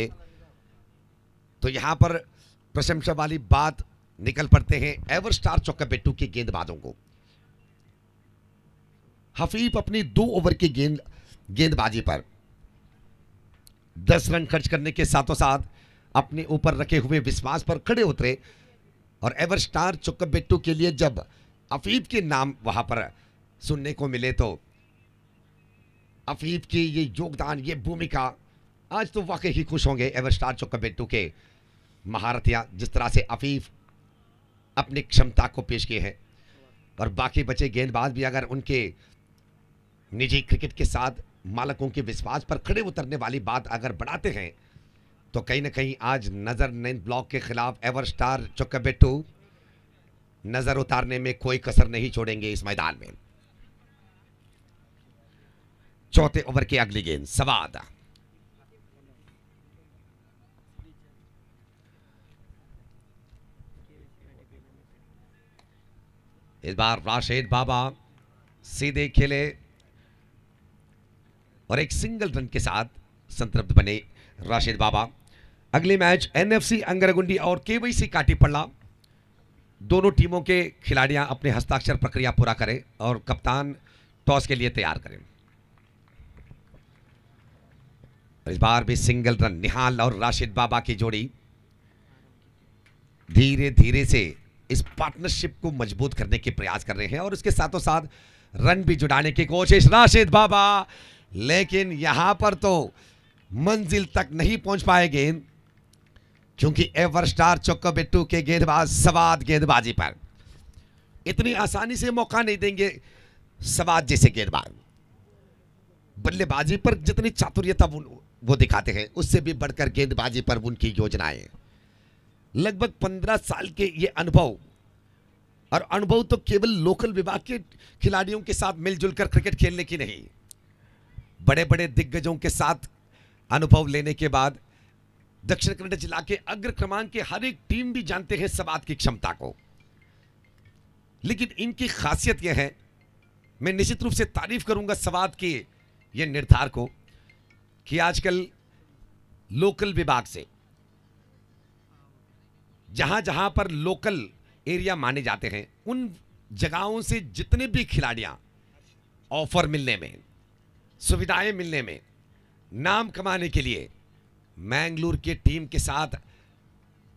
तो यहां पर प्रशंसा वाली बात निकल पड़ते हैं एवर स्टार बेटू के गेंदबाजों को हफीफ अपनी दो ओवर की गेंद गेंदबाजी पर दस रन खर्च करने के साथों साथ अपने ऊपर रखे हुए विश्वास पर खड़े उतरे और एवर स्टार बेटू के लिए जब अफीफ के नाम वहां पर सुनने को मिले तो अफीफ की ये योगदान ये भूमिका आज तो वाकई ही खुश होंगे एवर स्टार चौका बेटू के महारथियाँ जिस तरह से अफीफ अपनी क्षमता को पेश किए हैं और बाकी बचे गेंदबाज भी अगर उनके निजी क्रिकेट के साथ मालकों के विश्वास पर खड़े उतरने वाली बात अगर बढ़ाते हैं तो कहीं ना कहीं आज नज़र नैन ब्लॉक के खिलाफ एवर स्टार चौकबेटू नज़र उतारने में कोई कसर नहीं छोड़ेंगे इस मैदान में चौथे ओवर की अगली गेंद सवादा इस बार राशिद बाबा सीधे खेले और एक सिंगल रन के साथ संतृप्त बने राशेद बाबा अगले मैच एनएफसी अंगरगुंडी और केवीसी काटीपल्ला दोनों टीमों के खिलाड़ियां अपने हस्ताक्षर प्रक्रिया पूरा करें और कप्तान टॉस के लिए तैयार करें इस बार भी सिंगल रन निहाल और राशिद बाबा की जोड़ी धीरे धीरे से इस पार्टनरशिप को मजबूत करने के प्रयास कर रहे हैं और उसके साथों साथ रन भी जुटाने की कोशिश राशिद बाबा लेकिन यहां पर तो मंजिल तक नहीं पहुंच पाए गेंद क्योंकि एवर स्टार चौको बिट्टू के गेंदबाज सवाद गेंदबाजी पर इतनी आसानी से मौका नहीं देंगे सवाद जैसे गेंदबाज बल्लेबाजी पर जितनी चातुर्यता वो दिखाते हैं उससे भी बढ़कर गेंदबाजी पर उनकी योजनाएं लगभग पंद्रह साल के ये अनुभव और अनुभव तो केवल लोकल विभाग के खिलाड़ियों के साथ मिलजुल कर क्रिकेट खेलने की नहीं बड़े बड़े दिग्गजों के साथ अनुभव लेने के बाद दक्षिण कन्नड़ जिला के अग्र क्रमांक के हर एक टीम भी जानते हैं सबात की क्षमता को लेकिन इनकी खासियत यह है मैं निश्चित रूप से तारीफ करूंगा सवाद के ये निर्धार को कि आजकल लोकल विभाग से जहाँ जहाँ पर लोकल एरिया माने जाते हैं उन जगहों से जितने भी खिलाड़ियाँ ऑफर मिलने में सुविधाएं मिलने में नाम कमाने के लिए मैंगलोर के टीम के साथ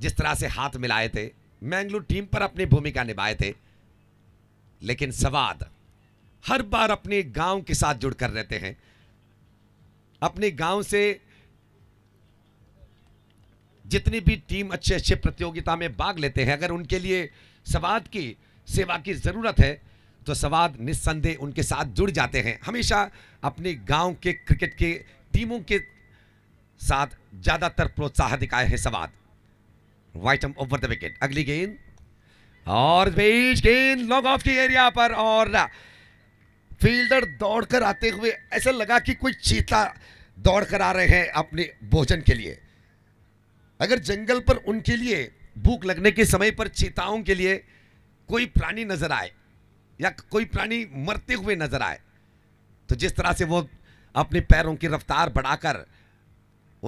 जिस तरह से हाथ मिलाए थे मैंगलोर टीम पर अपनी भूमिका निभाए थे लेकिन सवाद हर बार अपने गांव के साथ जुड़ कर रहते हैं अपने गांव से जितनी भी टीम अच्छे अच्छे प्रतियोगिता में भाग लेते हैं अगर उनके लिए सवाद की सेवा की ज़रूरत है तो सवाद निस्संदेह उनके साथ जुड़ जाते हैं हमेशा अपने गांव के क्रिकेट के टीमों के साथ ज़्यादातर प्रोत्साहन दिखाए हैं सवाद वाइटम ओवर द विकेट अगली गेंद और बेच गेंद लॉन्ग ऑफ के एरिया पर और फील्डर दौड़कर आते हुए ऐसा लगा कि कोई चीता दौड़कर आ रहे हैं अपने भोजन के लिए अगर जंगल पर उनके लिए भूख लगने के समय पर चेताओं के लिए कोई प्राणी नजर आए या कोई प्राणी मरते हुए नजर आए तो जिस तरह से वो अपने पैरों की रफ्तार बढ़ाकर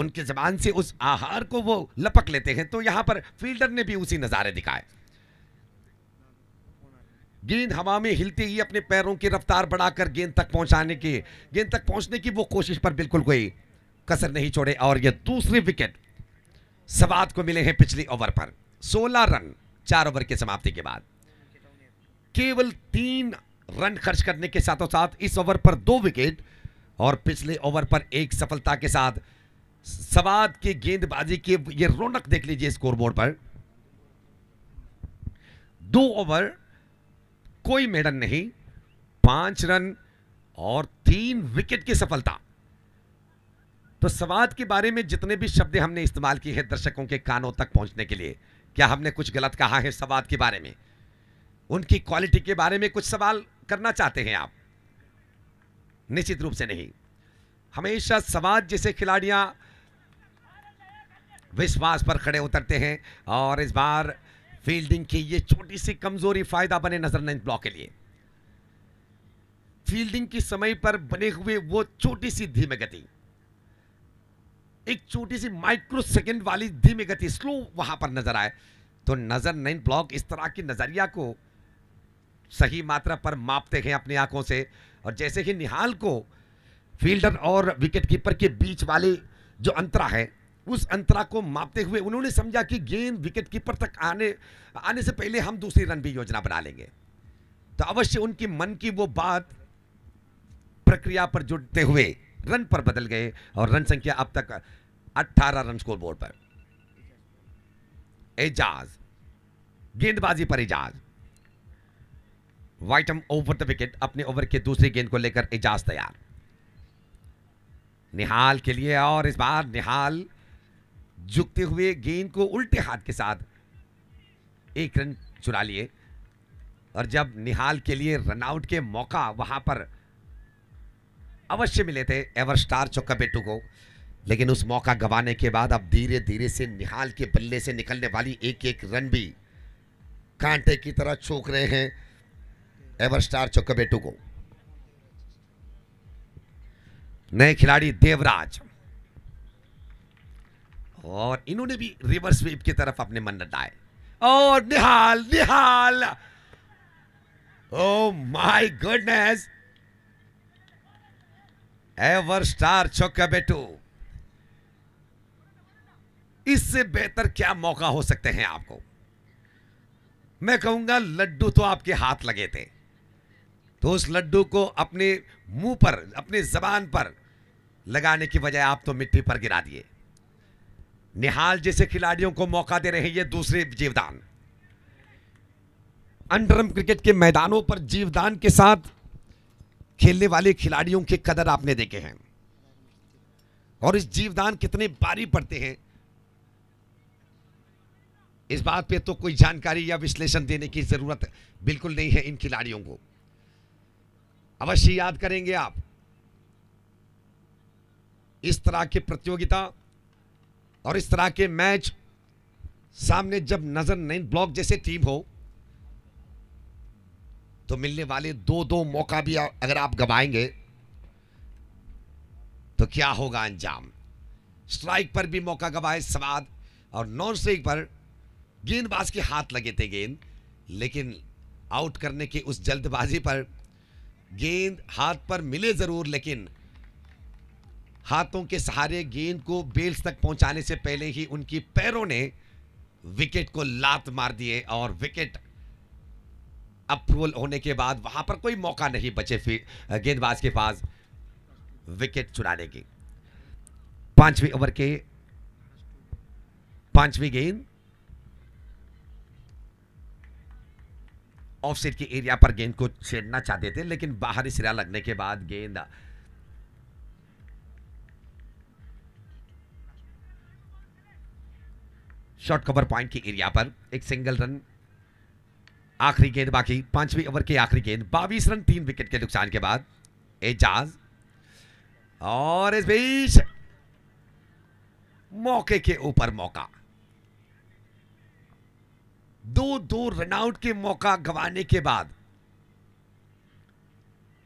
उनके जबान से उस आहार को वो लपक लेते हैं तो यहां पर फील्डर ने भी उसी नज़ारे दिखाए गेंद हवा में हिलते ही अपने पैरों की रफ्तार बढ़ाकर गेंद तक पहुंचाने की गेंद तक पहुंचने की वो कोशिश पर बिल्कुल कोई कसर नहीं छोड़े और यह दूसरी विकेट सवाद को मिले हैं पिछली ओवर पर 16 रन चार ओवर की समाप्ति के बाद केवल तीन रन खर्च करने के साथों साथ इस ओवर पर दो विकेट और पिछले ओवर पर एक सफलता के साथ सवाद की गेंदबाजी के ये रौनक देख लीजिए स्कोरबोर्ड पर दो ओवर कोई मेडन नहीं पांच रन और तीन विकेट की सफलता तो सवाद के बारे में जितने भी शब्द हमने इस्तेमाल किए हैं दर्शकों के कानों तक पहुंचने के लिए क्या हमने कुछ गलत कहा है सवाद के बारे में उनकी क्वालिटी के बारे में कुछ सवाल करना चाहते हैं आप निश्चित रूप से नहीं हमेशा सवाद जैसे खिलाड़ियां विश्वास पर खड़े उतरते हैं और इस बार फील्डिंग की ये छोटी सी कमजोरी फायदा बने नजर नहीं ब्लॉक के लिए फील्डिंग की समय पर बने हुए वो छोटी सी धीमे गति एक छोटी सी माइक्रो सेकेंड वाली धीमे गति स्लो वहां पर नजर आए तो नज़र नाइन ब्लॉक इस तरह की नज़रिया को सही मात्रा पर मापते हैं अपनी आंखों से और जैसे कि निहाल को फील्डर और विकेट कीपर के बीच वाली जो अंतरा है उस अंतरा को मापते हुए उन्होंने समझा कि गेंद विकेट कीपर तक आने आने से पहले हम दूसरी रन भी योजना बना लेंगे तो अवश्य उनकी मन की वो बात प्रक्रिया पर जुटते हुए रन पर बदल गए और रन संख्या अब तक अट्ठारह रन स्कोर बोर्ड पर एजाज गेंदबाजी पर एजाज वाइटम ओवर द विकेट अपने ओवर के दूसरी गेंद को लेकर एजाज तैयार निहाल के लिए और इस बार निहाल झुकते हुए गेंद को उल्टे हाथ के साथ एक रन चुरा लिए और जब निहाल के लिए रनआउट के मौका वहां पर अवश्य मिले थे एवर स्टार चौका बेटू को लेकिन उस मौका गवाने के बाद अब धीरे धीरे से निहाल के बल्ले से निकलने वाली एक एक रन भी कांटे की तरह चूक रहे हैं एवर स्टार चौकबेटू को नए खिलाड़ी देवराज और इन्होंने भी रिवर्स स्वीप की तरफ अपने मन लटाए और Nihal Nihal oh oh my goodness Ever Star Chokkabettu इससे बेहतर क्या मौका हो सकते हैं आपको मैं कहूंगा लड्डू तो आपके हाथ लगे थे तो उस लड्डू को अपने मुंह पर अपने जबान पर लगाने की बजाय आप तो मिट्टी पर गिरा दिए निहाल जैसे खिलाड़ियों को मौका दे रहे हैं ये दूसरे जीवदान अंडरम क्रिकेट के मैदानों पर जीवदान के साथ खेलने वाले खिलाड़ियों की कदर आपने देखे हैं और इस जीवदान कितने बारी पड़ते हैं इस बात पे तो कोई जानकारी या विश्लेषण देने की ज़रूरत बिल्कुल नहीं है इन खिलाड़ियों को अवश्य याद करेंगे आप इस तरह की प्रतियोगिता और इस तरह के मैच सामने जब नजर नहीं ब्लॉक जैसे टीम हो तो मिलने वाले दो दो मौका भी अगर आप गवाएंगे तो क्या होगा अंजाम स्ट्राइक पर भी मौका गवाए सवाद और नॉन स्ट्राइक पर गेंदबाज के हाथ लगे थे गेंद लेकिन आउट करने की उस जल्दबाजी पर गेंद हाथ पर मिले जरूर लेकिन हाथों के सहारे गेंद को बेल्स तक पहुंचाने से पहले ही उनकी पैरों ने विकेट को लात मार दिए और विकेट अप्रूवल होने के बाद वहां पर कोई मौका नहीं बचे गेंदबाज के पास विकेट चुराने की पांचवी ओवर के पांचवी गेंद ऑफ के एरिया पर गेंद को छेड़ना चाहते थे लेकिन बाहरी सिरा लगने के बाद गेंद शॉर्ट कवर पॉइंट के एरिया पर एक सिंगल रन आखिरी गेंद बाकी पांचवी ओवर की आखिरी गेंद बावीस रन तीन विकेट के नुकसान के बाद एजाज और इस बीच मौके के ऊपर मौका दो दो रनआउट के मौका गंवाने के बाद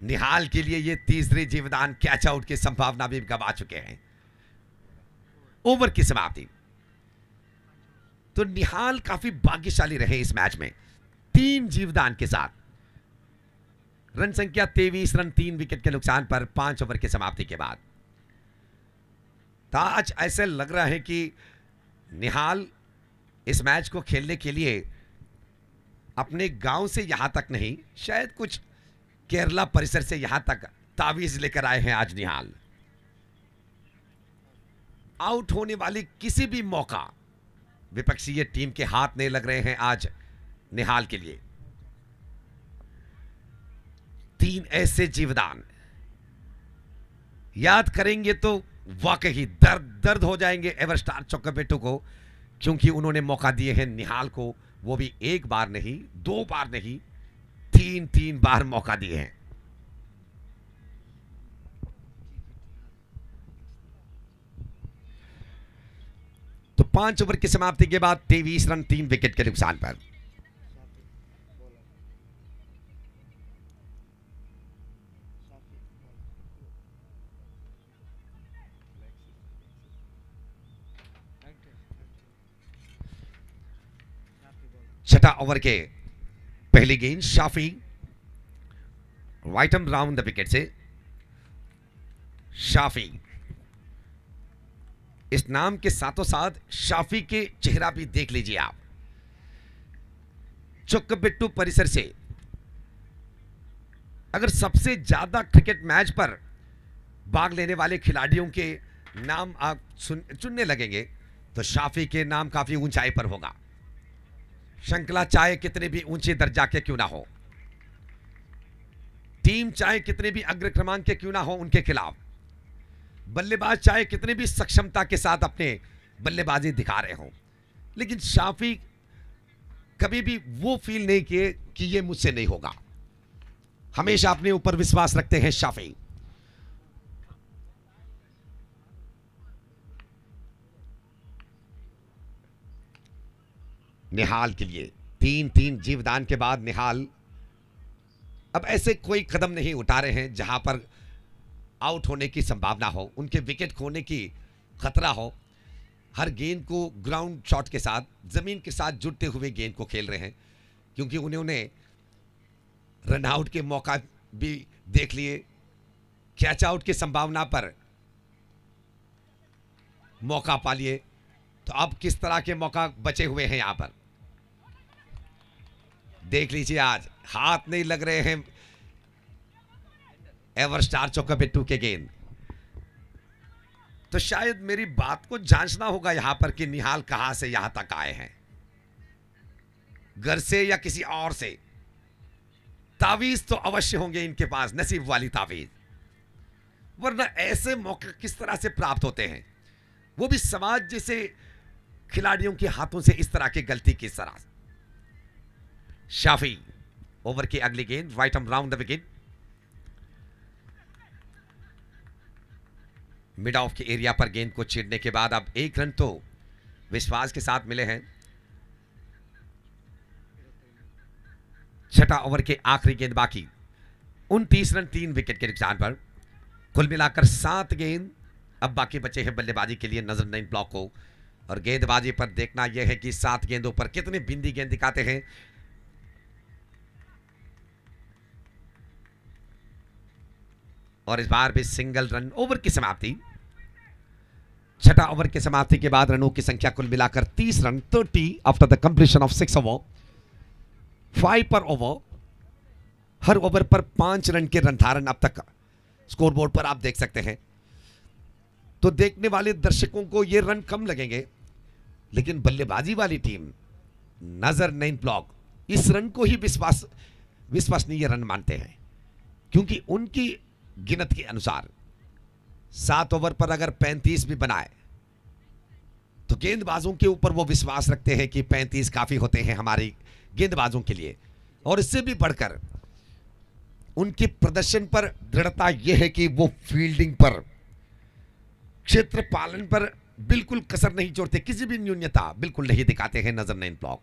निहाल के लिए ये तीसरे जीवदान कैच आउट की संभावना भी गंवा चुके हैं ओवर की समाप्ति तो निहाल काफी भाग्यशाली रहे इस मैच में तीन जीवदान के साथ रन संख्या तेईस रन तीन विकेट के नुकसान पर पांच ओवर की समाप्ति के बाद ताज तो ऐसे लग रहा है कि निहाल इस मैच को खेलने के लिए अपने गांव से यहां तक नहीं शायद कुछ केरला परिसर से यहां तक तावीज लेकर आए हैं आज निहाल आउट होने वाली किसी भी मौका विपक्षीय टीम के हाथ नहीं लग रहे हैं आज निहाल के लिए तीन ऐसे जीवदान याद करेंगे तो वाकई दर्द दर्द हो जाएंगे एवरस्टार स्टार बेटो को क्योंकि उन्होंने मौका दिए हैं निहाल को वो भी एक बार नहीं दो बार नहीं तीन तीन बार मौका दिए हैं तो पांच ओवर की समाप्ति के बाद तेईस रन तीन विकेट के नुकसान पर छठा ओवर के पहली गेंद शाफी वाइटम राउंड द विकेट से शाफी इस नाम के साथों साथ शाफी के चेहरा भी देख लीजिए आप चुक बिट्टू परिसर से अगर सबसे ज्यादा क्रिकेट मैच पर भाग लेने वाले खिलाड़ियों के नाम आप चुनने लगेंगे तो शाफी के नाम काफी ऊंचाई पर होगा श्रृंखला चाहे कितने भी ऊंचे दर्जा के क्यों ना हो टीम चाहे कितने भी अग्र क्रमांक के क्यों ना हो उनके खिलाफ बल्लेबाज चाहे कितने भी सक्षमता के साथ अपने बल्लेबाजी दिखा रहे हों लेकिन शाफी कभी भी वो फील नहीं किए कि ये मुझसे नहीं होगा हमेशा अपने ऊपर विश्वास रखते हैं शाफी निहाल के लिए तीन तीन जीवदान के बाद निहाल अब ऐसे कोई कदम नहीं उठा रहे हैं जहां पर आउट होने की संभावना हो उनके विकेट खोने की खतरा हो हर गेंद को ग्राउंड शॉट के साथ ज़मीन के साथ जुड़ते हुए गेंद को खेल रहे हैं क्योंकि उन्होंने रन आउट के मौका भी देख लिए कैच आउट की संभावना पर मौका पा लिए तो अब किस तरह के मौका बचे हुए हैं यहाँ पर देख लीजिए आज हाथ नहीं लग रहे हैं एवर स्टार चौका पे टू के गेंद तो शायद मेरी बात को जांचना होगा यहां पर कि निहाल कहां से यहां तक आए हैं घर से या किसी और से तावीज तो अवश्य होंगे इनके पास नसीब वाली तावीज वरना ऐसे मौके किस तरह से प्राप्त होते हैं वो भी समाज जैसे खिलाड़ियों के हाथों से इस तरह की गलती किस तरह से शाफी ओवर की अगली गेंद वाइट एम round the wicket mid off के एरिया पर गेंद को छेड़ने के बाद अब एक रन तो विश्वास के साथ मिले हैं छठा ओवर के आखिरी गेंद बाकी उनतीस रन तीन विकेट के नुकसान पर कुल मिलाकर सात गेंद अब बाकी बचे हैं बल्लेबाजी के लिए नजर नहीं ब्लॉक को और गेंदबाजी पर देखना यह है कि सात गेंदों पर कितने बिंदी गेंद दिखाते हैं और इस बार भी सिंगल रन ओवर की समाप्ति छठा ओवर की समाप्ति के बाद रनों की संख्या कुल मिलाकर 30 run 30 after the completion of six over five per over हर ओवर पर पांच रन के रन धारण अब तक स्कोरबोर्ड पर आप देख सकते हैं तो देखने वाले दर्शकों को ये रन कम लगेंगे लेकिन बल्लेबाजी वाली टीम नजर नहीं ब्लॉक इस रन को ही विश्वास विश्वसनीय रन मानते हैं क्योंकि उनकी गिनत के अनुसार सात ओवर पर अगर 35 भी बनाए तो गेंदबाजों के ऊपर वो विश्वास रखते हैं कि 35 काफी होते हैं हमारी गेंदबाजों के लिए और इससे भी बढ़कर उनके प्रदर्शन पर दृढ़ता यह है कि वो फील्डिंग पर क्षेत्र पालन पर बिल्कुल कसर नहीं छोड़ते किसी भी न्यूनता बिल्कुल नहीं दिखाते हैं नजर नैन ब्लॉक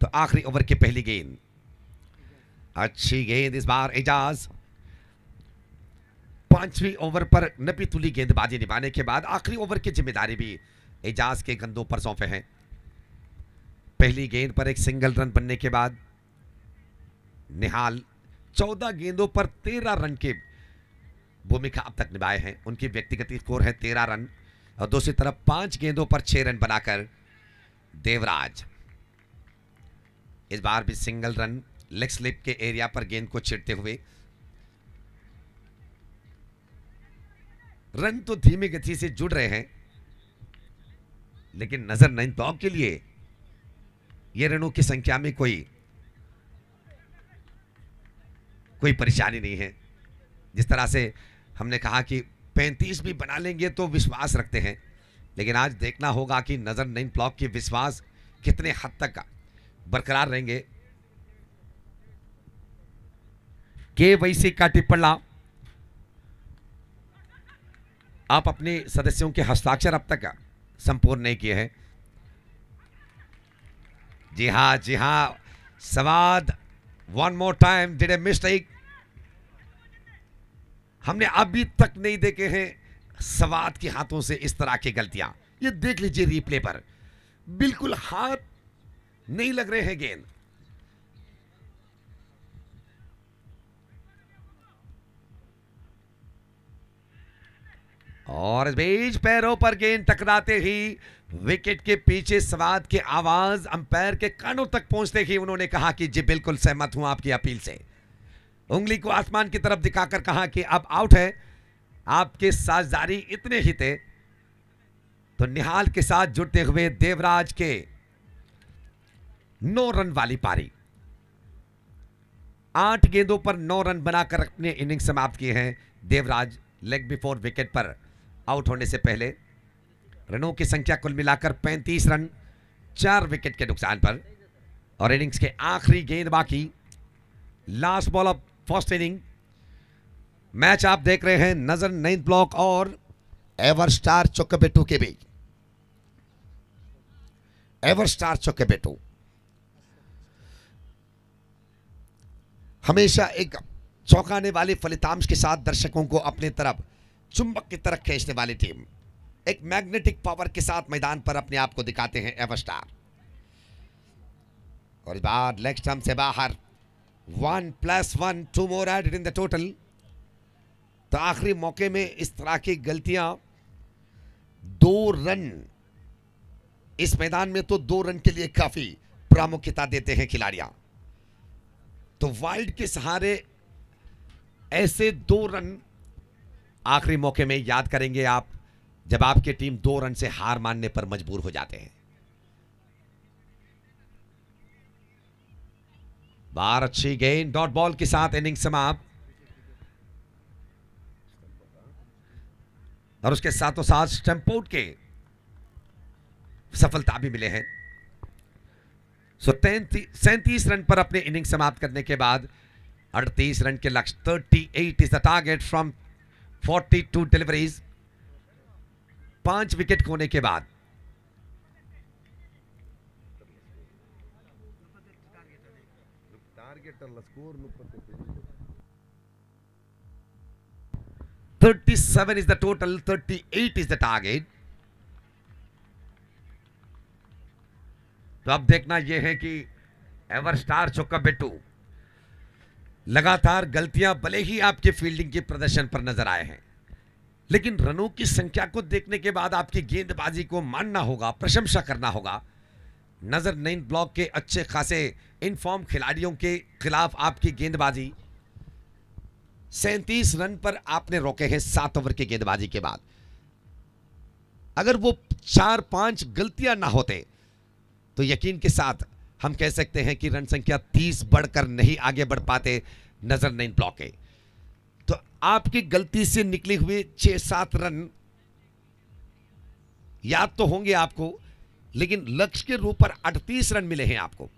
तो आखिरी ओवर की पहली गेंद अच्छी गेंद इस बार एजाज पांचवी ओवर पर नपी तुली गेंदबाजी निभाने के बाद आखिरी ओवर की जिम्मेदारी भी एजाज के कंधों पर सौंपे हैं पहली गेंद पर एक सिंगल रन बनने के बाद निहाल चौदह गेंदों पर तेरह रन के भूमिका अब तक निभाए हैं उनकी व्यक्तिगत स्कोर है तेरह रन और दूसरी तरफ पांच गेंदों पर छह रन बनाकर देवराज इस बार भी सिंगल रन लेग स्लिप के एरिया पर गेंद को छिड़ते हुए रन तो धीमी गति से जुड़ रहे हैं लेकिन नजर नैनतौब तो के लिए ये रनों की संख्या में कोई कोई परेशानी नहीं है जिस तरह से हमने कहा कि 35 भी बना लेंगे तो विश्वास रखते हैं लेकिन आज देखना होगा कि नजर नैन ब्लॉक के विश्वास कितने हद तक बरकरार रहेंगे के वैसी का टिप्पणा आप अपने सदस्यों के हस्ताक्षर अब तक संपूर्ण नहीं किए हैं जी हाँ जी हाँ सवाद one more time did a mistake हमने अभी तक नहीं देखे हैं सवाद के हाथों से इस तरह की गलतियां ये देख लीजिए रिप्ले पर बिल्कुल हाथ नहीं लग रहे हैं गेंद और इस बीच पैरों पर गेंद टकराते ही विकेट के पीछे सवाद की आवाज अंपायर के कानों तक पहुंचते ही उन्होंने कहा कि जी बिल्कुल सहमत हूं आपकी अपील से उंगली को आसमान की तरफ दिखाकर कहा कि अब आउट है आपके साझदारी इतने ही थे तो निहाल के साथ जुड़ते हुए देवराज के नौ रन वाली पारी आठ गेंदों पर नौ रन बनाकर अपने इनिंग समाप्त किए हैं देवराज लेग बिफोर विकेट पर आउट होने से पहले रनों की संख्या कुल मिलाकर 35 रन चार विकेट के नुकसान पर और इनिंग्स के आखिरी गेंद बाकी last ball of first inning match आप देख रहे हैं नजर नाइन ब्लॉक और एवर स्टार चौके बेटू के बीच एवर स्टार चौके बेटू हमेशा एक चौंकाने वाले फलितांश के साथ दर्शकों को अपने तरफ चुंबक की तरह खींचने वाली टीम एक मैग्नेटिक पावर के साथ मैदान पर अपने आप को दिखाते हैं एवस्टार और इस बार लेग स्टम्प से बाहर one plus one two more added in the total तो आखिरी मौके में इस तरह की गलतियां दो रन इस मैदान में तो दो रन के लिए काफी प्रामुख्यता देते हैं खिलाड़ियां तो वाइल्ड के सहारे ऐसे दो रन आखिरी मौके में याद करेंगे आप जब आपकी टीम दो रन से हार मानने पर मजबूर हो जाते हैं बार अच्छी गेंद डॉट बॉल के साथ इनिंग समाप्त और उसके साथों साथ स्टम्पोर्ट के सफलता भी मिले हैं सो सैंतीस रन पर अपने इनिंग समाप्त करने के बाद अड़तीस रन के लक्ष्य thirty eight is the target from 42 deliveries पांच विकेट खोने के बाद thirty seven is the total thirty eight is the target तो अब देखना यह है कि एवर स्टार चुक्का बेटू लगातार गलतियां भले ही आपके फील्डिंग के प्रदर्शन पर नजर आए हैं लेकिन रनों की संख्या को देखने के बाद आपकी गेंदबाजी को मानना होगा प्रशंसा करना होगा नज़र नईन ब्लॉक के अच्छे खासे इनफॉर्म खिलाड़ियों के खिलाफ आपकी गेंदबाजी सैंतीस रन पर आपने रोके हैं सात ओवर की गेंदबाजी के बाद अगर वो चार पांच गलतियां ना होते तो यकीन के साथ हम कह सकते हैं कि रन संख्या तीस बढ़कर नहीं आगे बढ़ पाते नजर नहीं ब्लॉके तो आपकी गलती से निकले हुए छह सात रन याद तो होंगे आपको लेकिन लक्ष्य के रूप पर 38 रन मिले हैं आपको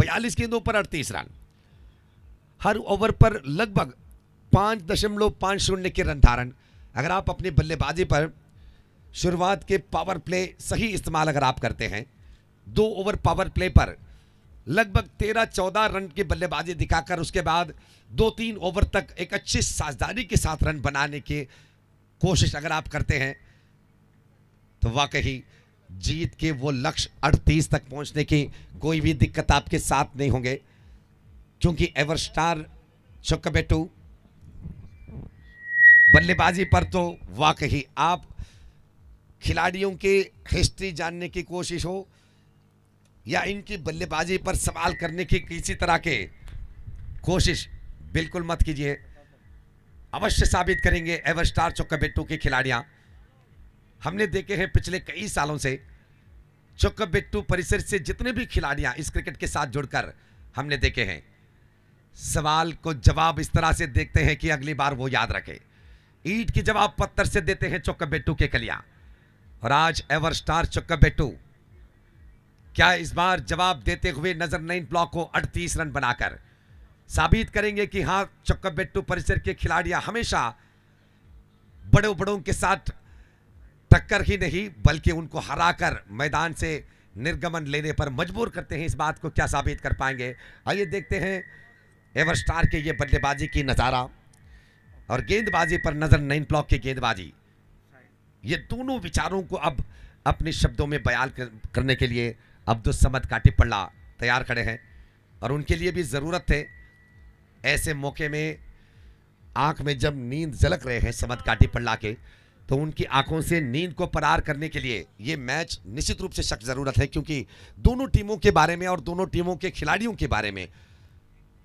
42 गेंदों पर 38 रन हर ओवर पर लगभग पांच दशमलव पांच शून्य के रन धारण अगर आप अपनी बल्लेबाजी पर शुरुआत के पावर प्ले सही इस्तेमाल अगर आप करते हैं दो ओवर पावर प्ले पर लगभग तेरह चौदह रन की बल्लेबाजी दिखाकर उसके बाद दो तीन ओवर तक एक अच्छी साझदारी के साथ रन बनाने की कोशिश अगर आप करते हैं तो वाकई जीत के वो लक्ष्य अड़तीस तक पहुंचने की कोई भी दिक्कत आपके साथ नहीं होंगे क्योंकि एवर स्टार चुकबेटू बल्लेबाजी पर तो वाकई आप खिलाड़ियों की हिस्ट्री जानने की कोशिश हो या इनकी बल्लेबाजी पर सवाल करने की किसी तरह के कोशिश बिल्कुल मत कीजिए अवश्य साबित करेंगे एवर स्टार बिट्टू के खिलाड़ियां हमने देखे हैं पिछले कई सालों से बिट्टू परिसर से जितने भी खिलाड़ियां इस क्रिकेट के साथ जुड़कर हमने देखे हैं सवाल को जवाब इस तरह से देखते हैं कि अगली बार वो याद रखे ईट की जवाब पत्थर से देते हैं बिट्टू के कलिया और आज एवर स्टार बिट्टू क्या इस बार जवाब देते हुए नजर नाइन ब्लॉक को 38 रन बनाकर साबित करेंगे कि हाँ चक्का बेट्टू परिसर के खिलाड़ियां हमेशा बड़ों बड़ों के साथ टक्कर ही नहीं बल्कि उनको हराकर मैदान से निर्गमन लेने पर मजबूर करते हैं इस बात को क्या साबित कर पाएंगे आइए देखते हैं एवर स्टार के ये बल्लेबाजी की नज़ारा और गेंदबाजी पर नज़र नाइन ब्लॉक की गेंदबाजी ये दोनों विचारों को अब अपने शब्दों में बयान करने के लिए अब्दुल समद काटीपल्ला तैयार खड़े हैं और उनके लिए भी ज़रूरत है ऐसे मौके में आंख में जब नींद झलक रहे हैं समद काटीपल्ला के तो उनकी आंखों से नींद को परार करने के लिए ये मैच निश्चित रूप से शक ज़रूरत है क्योंकि दोनों टीमों के बारे में और दोनों टीमों के खिलाड़ियों के बारे में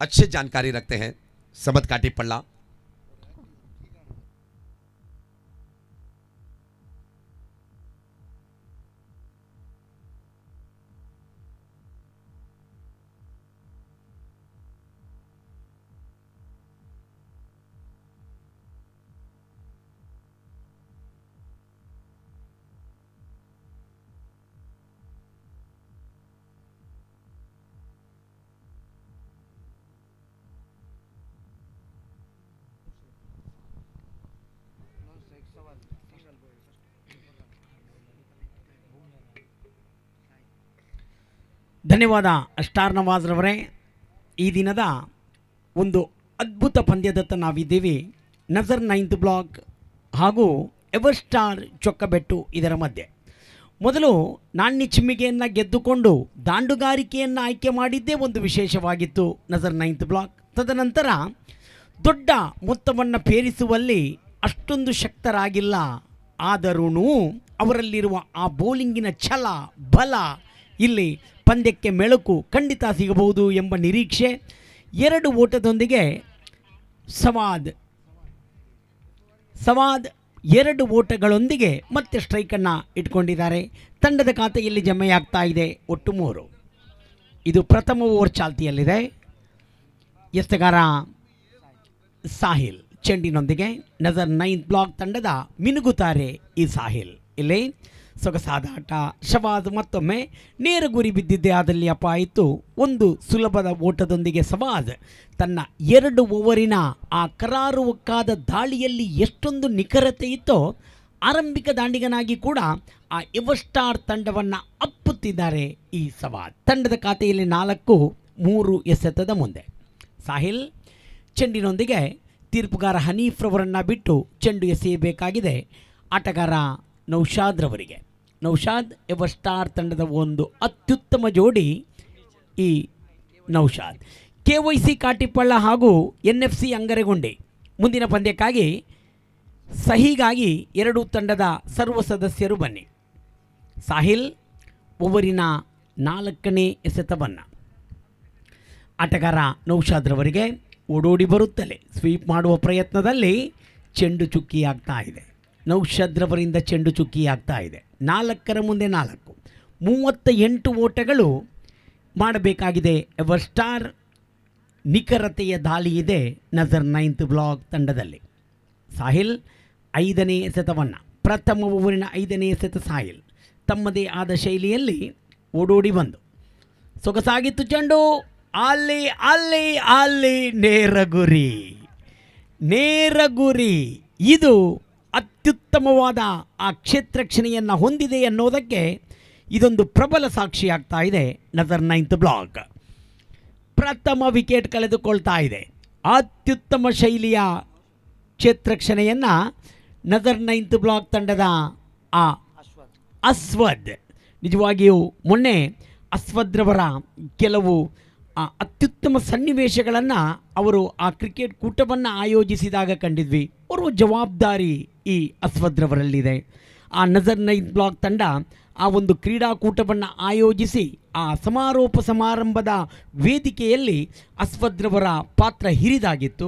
अच्छी जानकारी रखते हैं समद काटीपल्ला ಧನ್ಯವಾದ ಅಷ್ಟಾರ್ ನವಾಜ್ರವರೇ ಈ ದಿನದ ಒಂದು ಅದ್ಭುತ ಪಂದ್ಯದತ್ತ ನಾವಿದ್ದೀವಿ ನಜರ್ ನೈನ್ತ್ ಬ್ಲಾಕ್ ಹಾಗೂ ಎವರ್ ಸ್ಟಾರ್ ಚೊಕ್ಕಬೆಟ್ಟು ಇದರ ಮಧ್ಯೆ ಮೊದಲು ನಾಣ್ಯ ಚಿಮ್ಮಿಗೆಯನ್ನು ಗೆದ್ದುಕೊಂಡು ದಾಂಡುಗಾರಿಕೆಯನ್ನು ಆಯ್ಕೆ ಮಾಡಿದ್ದೇ ಒಂದು ವಿಶೇಷವಾಗಿತ್ತು ನಜರ್ ನೈನ್ತ್ ಬ್ಲಾಕ್ ತದನಂತರ ದೊಡ್ಡ ಮೊತ್ತವನ್ನು ಪೇರಿಸುವಲ್ಲಿ ಅಷ್ಟೊಂದು ಶಕ್ತರಾಗಿಲ್ಲ ಆದರೂ ಅವರಲ್ಲಿರುವ ಆ ಬೌಲಿಂಗಿನ ಛಲ ಬಲ ಇಲ್ಲಿ ಪಂದ್ಯಕ್ಕೆ ಮೆಳಕು ಖಂಡಿತ ಸಿಗಬಹುದು ಎಂಬ ನಿರೀಕ್ಷೆ ಎರಡು ಓಟದೊಂದಿಗೆ ಸವಾದ್ ಸವಾದ್ ಎರಡು ಓಟಗಳೊಂದಿಗೆ ಮತ್ತೆ ಸ್ಟ್ರೈಕನ್ನು ಇಟ್ಕೊಂಡಿದ್ದಾರೆ ತಂಡದ ಖಾತೆಯಲ್ಲಿ ಜಮೆಯಾಗ್ತಾ ಇದೆ ಒಟ್ಟು ಮೂರು ಇದು ಪ್ರಥಮ ಓವರ್ ಚಾಲ್ತಿಯಲ್ಲಿದೆ ಎಸ್ತಗಾರ ಸಾಹಿಲ್ ಚೆಂಡಿನೊಂದಿಗೆ ನಜರ್ ನೈನ್ ಬ್ಲಾಕ್ ತಂಡದ ಮಿನುಗುತ್ತಾರೆ ಈ ಸಾಹಿಲ್ ಇಲ್ಲಿ ಸೊಗಸಾದಾಟ ಶವಾದ್ ಮತ್ತೊಮ್ಮೆ ನೇರ ಗುರಿ ಬಿದ್ದಿದ್ದೆ ಆದಲ್ಲಿ ಅಪಾಯಿತು ಒಂದು ಸುಲಭದ ಓಟದೊಂದಿಗೆ ಸವಾದ್ ತನ್ನ ಎರಡು ಓವರಿನ ಆ ಒಕ್ಕಾದ ದಾಳಿಯಲ್ಲಿ ಎಷ್ಟೊಂದು ನಿಖರತೆ ಇತ್ತೋ ಆರಂಭಿಕ ದಾಂಡಿಗನಾಗಿ ಕೂಡ ಆ ಎವರ್ಸ್ಟಾರ್ ತಂಡವನ್ನು ಅಪ್ಪುತ್ತಿದ್ದಾರೆ ಈ ಸವಾದ್ ತಂಡದ ಖಾತೆಯಲ್ಲಿ ನಾಲ್ಕು ಮೂರು ಎಸೆತದ ಮುಂದೆ ಸಾಹಿಲ್ ಚೆಂಡಿನೊಂದಿಗೆ ತೀರ್ಪುಗಾರ ಹನೀಫ್ರವರನ್ನು ಬಿಟ್ಟು ಚೆಂಡು ಎಸೆಯಬೇಕಾಗಿದೆ ಆಟಗಾರ ನೌಶಾದ್ರವರಿಗೆ ನೌಶಾದ್ ಎವರ್ ಸ್ಟಾರ್ ತಂಡದ ಒಂದು ಅತ್ಯುತ್ತಮ ಜೋಡಿ ಈ Naushad K Y C Katipalla ಹಾಗೂ ಎನ್ ಎಫ್ ಸಿ ಅಂಗರೆಗೊಂಡೆ ಮುಂದಿನ ಪಂದ್ಯಕ್ಕಾಗಿ ಸಹಿಗಾಗಿ ಎರಡು ತಂಡದ ಸರ್ವ ಸದಸ್ಯರು ಬನ್ನಿ ಸಾಹಿಲ್ ಓವರಿನ ನಾಲ್ಕನೇ ಎಸೆತವನ್ನು ಆಟಗಾರ ನೌಶಾದ್ರವರಿಗೆ ಓಡೋಡಿ ಬರುತ್ತಲೇ ಸ್ವೀಪ್ ಮಾಡುವ ಪ್ರಯತ್ನದಲ್ಲಿ ಚೆಂಡು ಚುಕ್ಕಿಯಾಗ್ತಾ ಇದೆ ನೌಶದ್ರವರಿಂದ ಚೆಂಡು ಚುಕ್ಕಿ ಆಗ್ತಾ ಇದೆ ನಾಲ್ಕರ ಮುಂದೆ ನಾಲ್ಕು ಮೂವತ್ತ ಎಂಟು ಓಟಗಳು ಮಾಡಬೇಕಾಗಿದೆ ಎವರ್ ಸ್ಟಾರ್ ನಿಖರತೆಯ ದಾಳಿ ಇದೆ ನಜರ್ ನೈನ್ತ್ ಬ್ಲಾಕ್ ತಂಡದಲ್ಲಿ ಸಾಹಿಲ್ ಐದನೇ ಎಸೆತವನ್ನು ಪ್ರಥಮ ಓವರಿನ ಐದನೇ ಎಸೆತ ಸಾಹಿಲ್ ತಮ್ಮದೇ ಆದ ಶೈಲಿಯಲ್ಲಿ ಓಡೋಡಿ ಬಂದು ಸೊಗಸಾಗಿತ್ತು ಚೆಂಡು ಅಲ್ಲಿ ಅಲ್ಲಿ ಅಲ್ಲಿ ನೇರ ಗುರಿ ನೇರ ಗುರಿ ಇದು ಅತ್ಯುತ್ತಮವಾದ ಆ ಕ್ಷೇತ್ರ ಹೊಂದಿದೆ ಅನ್ನೋದಕ್ಕೆ ಇದೊಂದು ಪ್ರಬಲ ಸಾಕ್ಷಿಯಾಗ್ತಾ ಇದೆ ನಜರ್ ನೈನ್ತ್ ಬ್ಲಾಕ್ ಪ್ರಥಮ ವಿಕೆಟ್ ಕಳೆದುಕೊಳ್ತಾ ಇದೆ ಅತ್ಯುತ್ತಮ ಶೈಲಿಯ ಕ್ಷೇತ್ರಕ್ಷಣೆಯನ್ನು ನಜರ್ ನೈನ್ತ್ ಬ್ಲಾಕ್ ತಂಡದ ಆ ಅಸ್ವದ್ ನಿಜವಾಗಿಯೂ ಮೊನ್ನೆ ಅಸ್ವದ್ರವರ ಕೆಲವು ಅತ್ಯುತ್ತಮ ಸನ್ನಿವೇಶಗಳನ್ನು ಅವರು ಆ ಕ್ರಿಕೆಟ್ ಕೂಟವನ್ನು ಆಯೋಜಿಸಿದಾಗ ಕಂಡಿದ್ವಿ ಅವರು ಜವಾಬ್ದಾರಿ ಈ ಅಸ್ವದ್ರವರಲ್ಲಿದೆ ಆ ನಜರ್ ನೈನ್ ಬ್ಲಾಕ್ ತಂಡ ಆ ಒಂದು ಕ್ರೀಡಾಕೂಟವನ್ನು ಆಯೋಜಿಸಿ ಆ ಸಮಾರೋಪ ಸಮಾರಂಭದ ವೇದಿಕೆಯಲ್ಲಿ ಅಸ್ವದ್ರವರ ಪಾತ್ರ ಹಿರಿದಾಗಿತ್ತು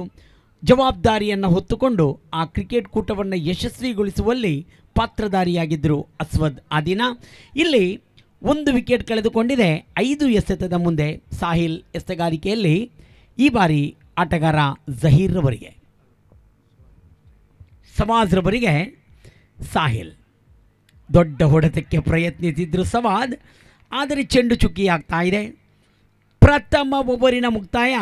ಜವಾಬ್ದಾರಿಯನ್ನು ಹೊತ್ತುಕೊಂಡು ಆ ಕ್ರಿಕೆಟ್ ಕೂಟವನ್ನು ಯಶಸ್ವಿಗೊಳಿಸುವಲ್ಲಿ ಪಾತ್ರಧಾರಿಯಾಗಿದ್ದರು ಅಸ್ವದ್ ಆ ದಿನ ಇಲ್ಲಿ ಒಂದು ವಿಕೆಟ್ ಕಳೆದುಕೊಂಡಿದೆ ಐದು ಎಸೆತದ ಮುಂದೆ ಸಾಹಿಲ್ ಎಸೆಗಾರಿಕೆಯಲ್ಲಿ ಈ ಬಾರಿ ಆಟಗಾರ ಜಹೀರ್ರವರಿಗೆ ಸಮಾಜ್ರೊಬ್ಬರಿಗೆ ಸಾಹಿಲ್ ದೊಡ್ಡ ಹೊಡೆತಕ್ಕೆ ಪ್ರಯತ್ನಿಸಿದ್ರು ಸವಾದ್ ಆದರೆ ಚೆಂಡು ಚುಕ್ಕಿ ಆಗ್ತಾ ಇದೆ ಪ್ರಥಮ ಒಬ್ಬರಿನ ಮುಕ್ತಾಯ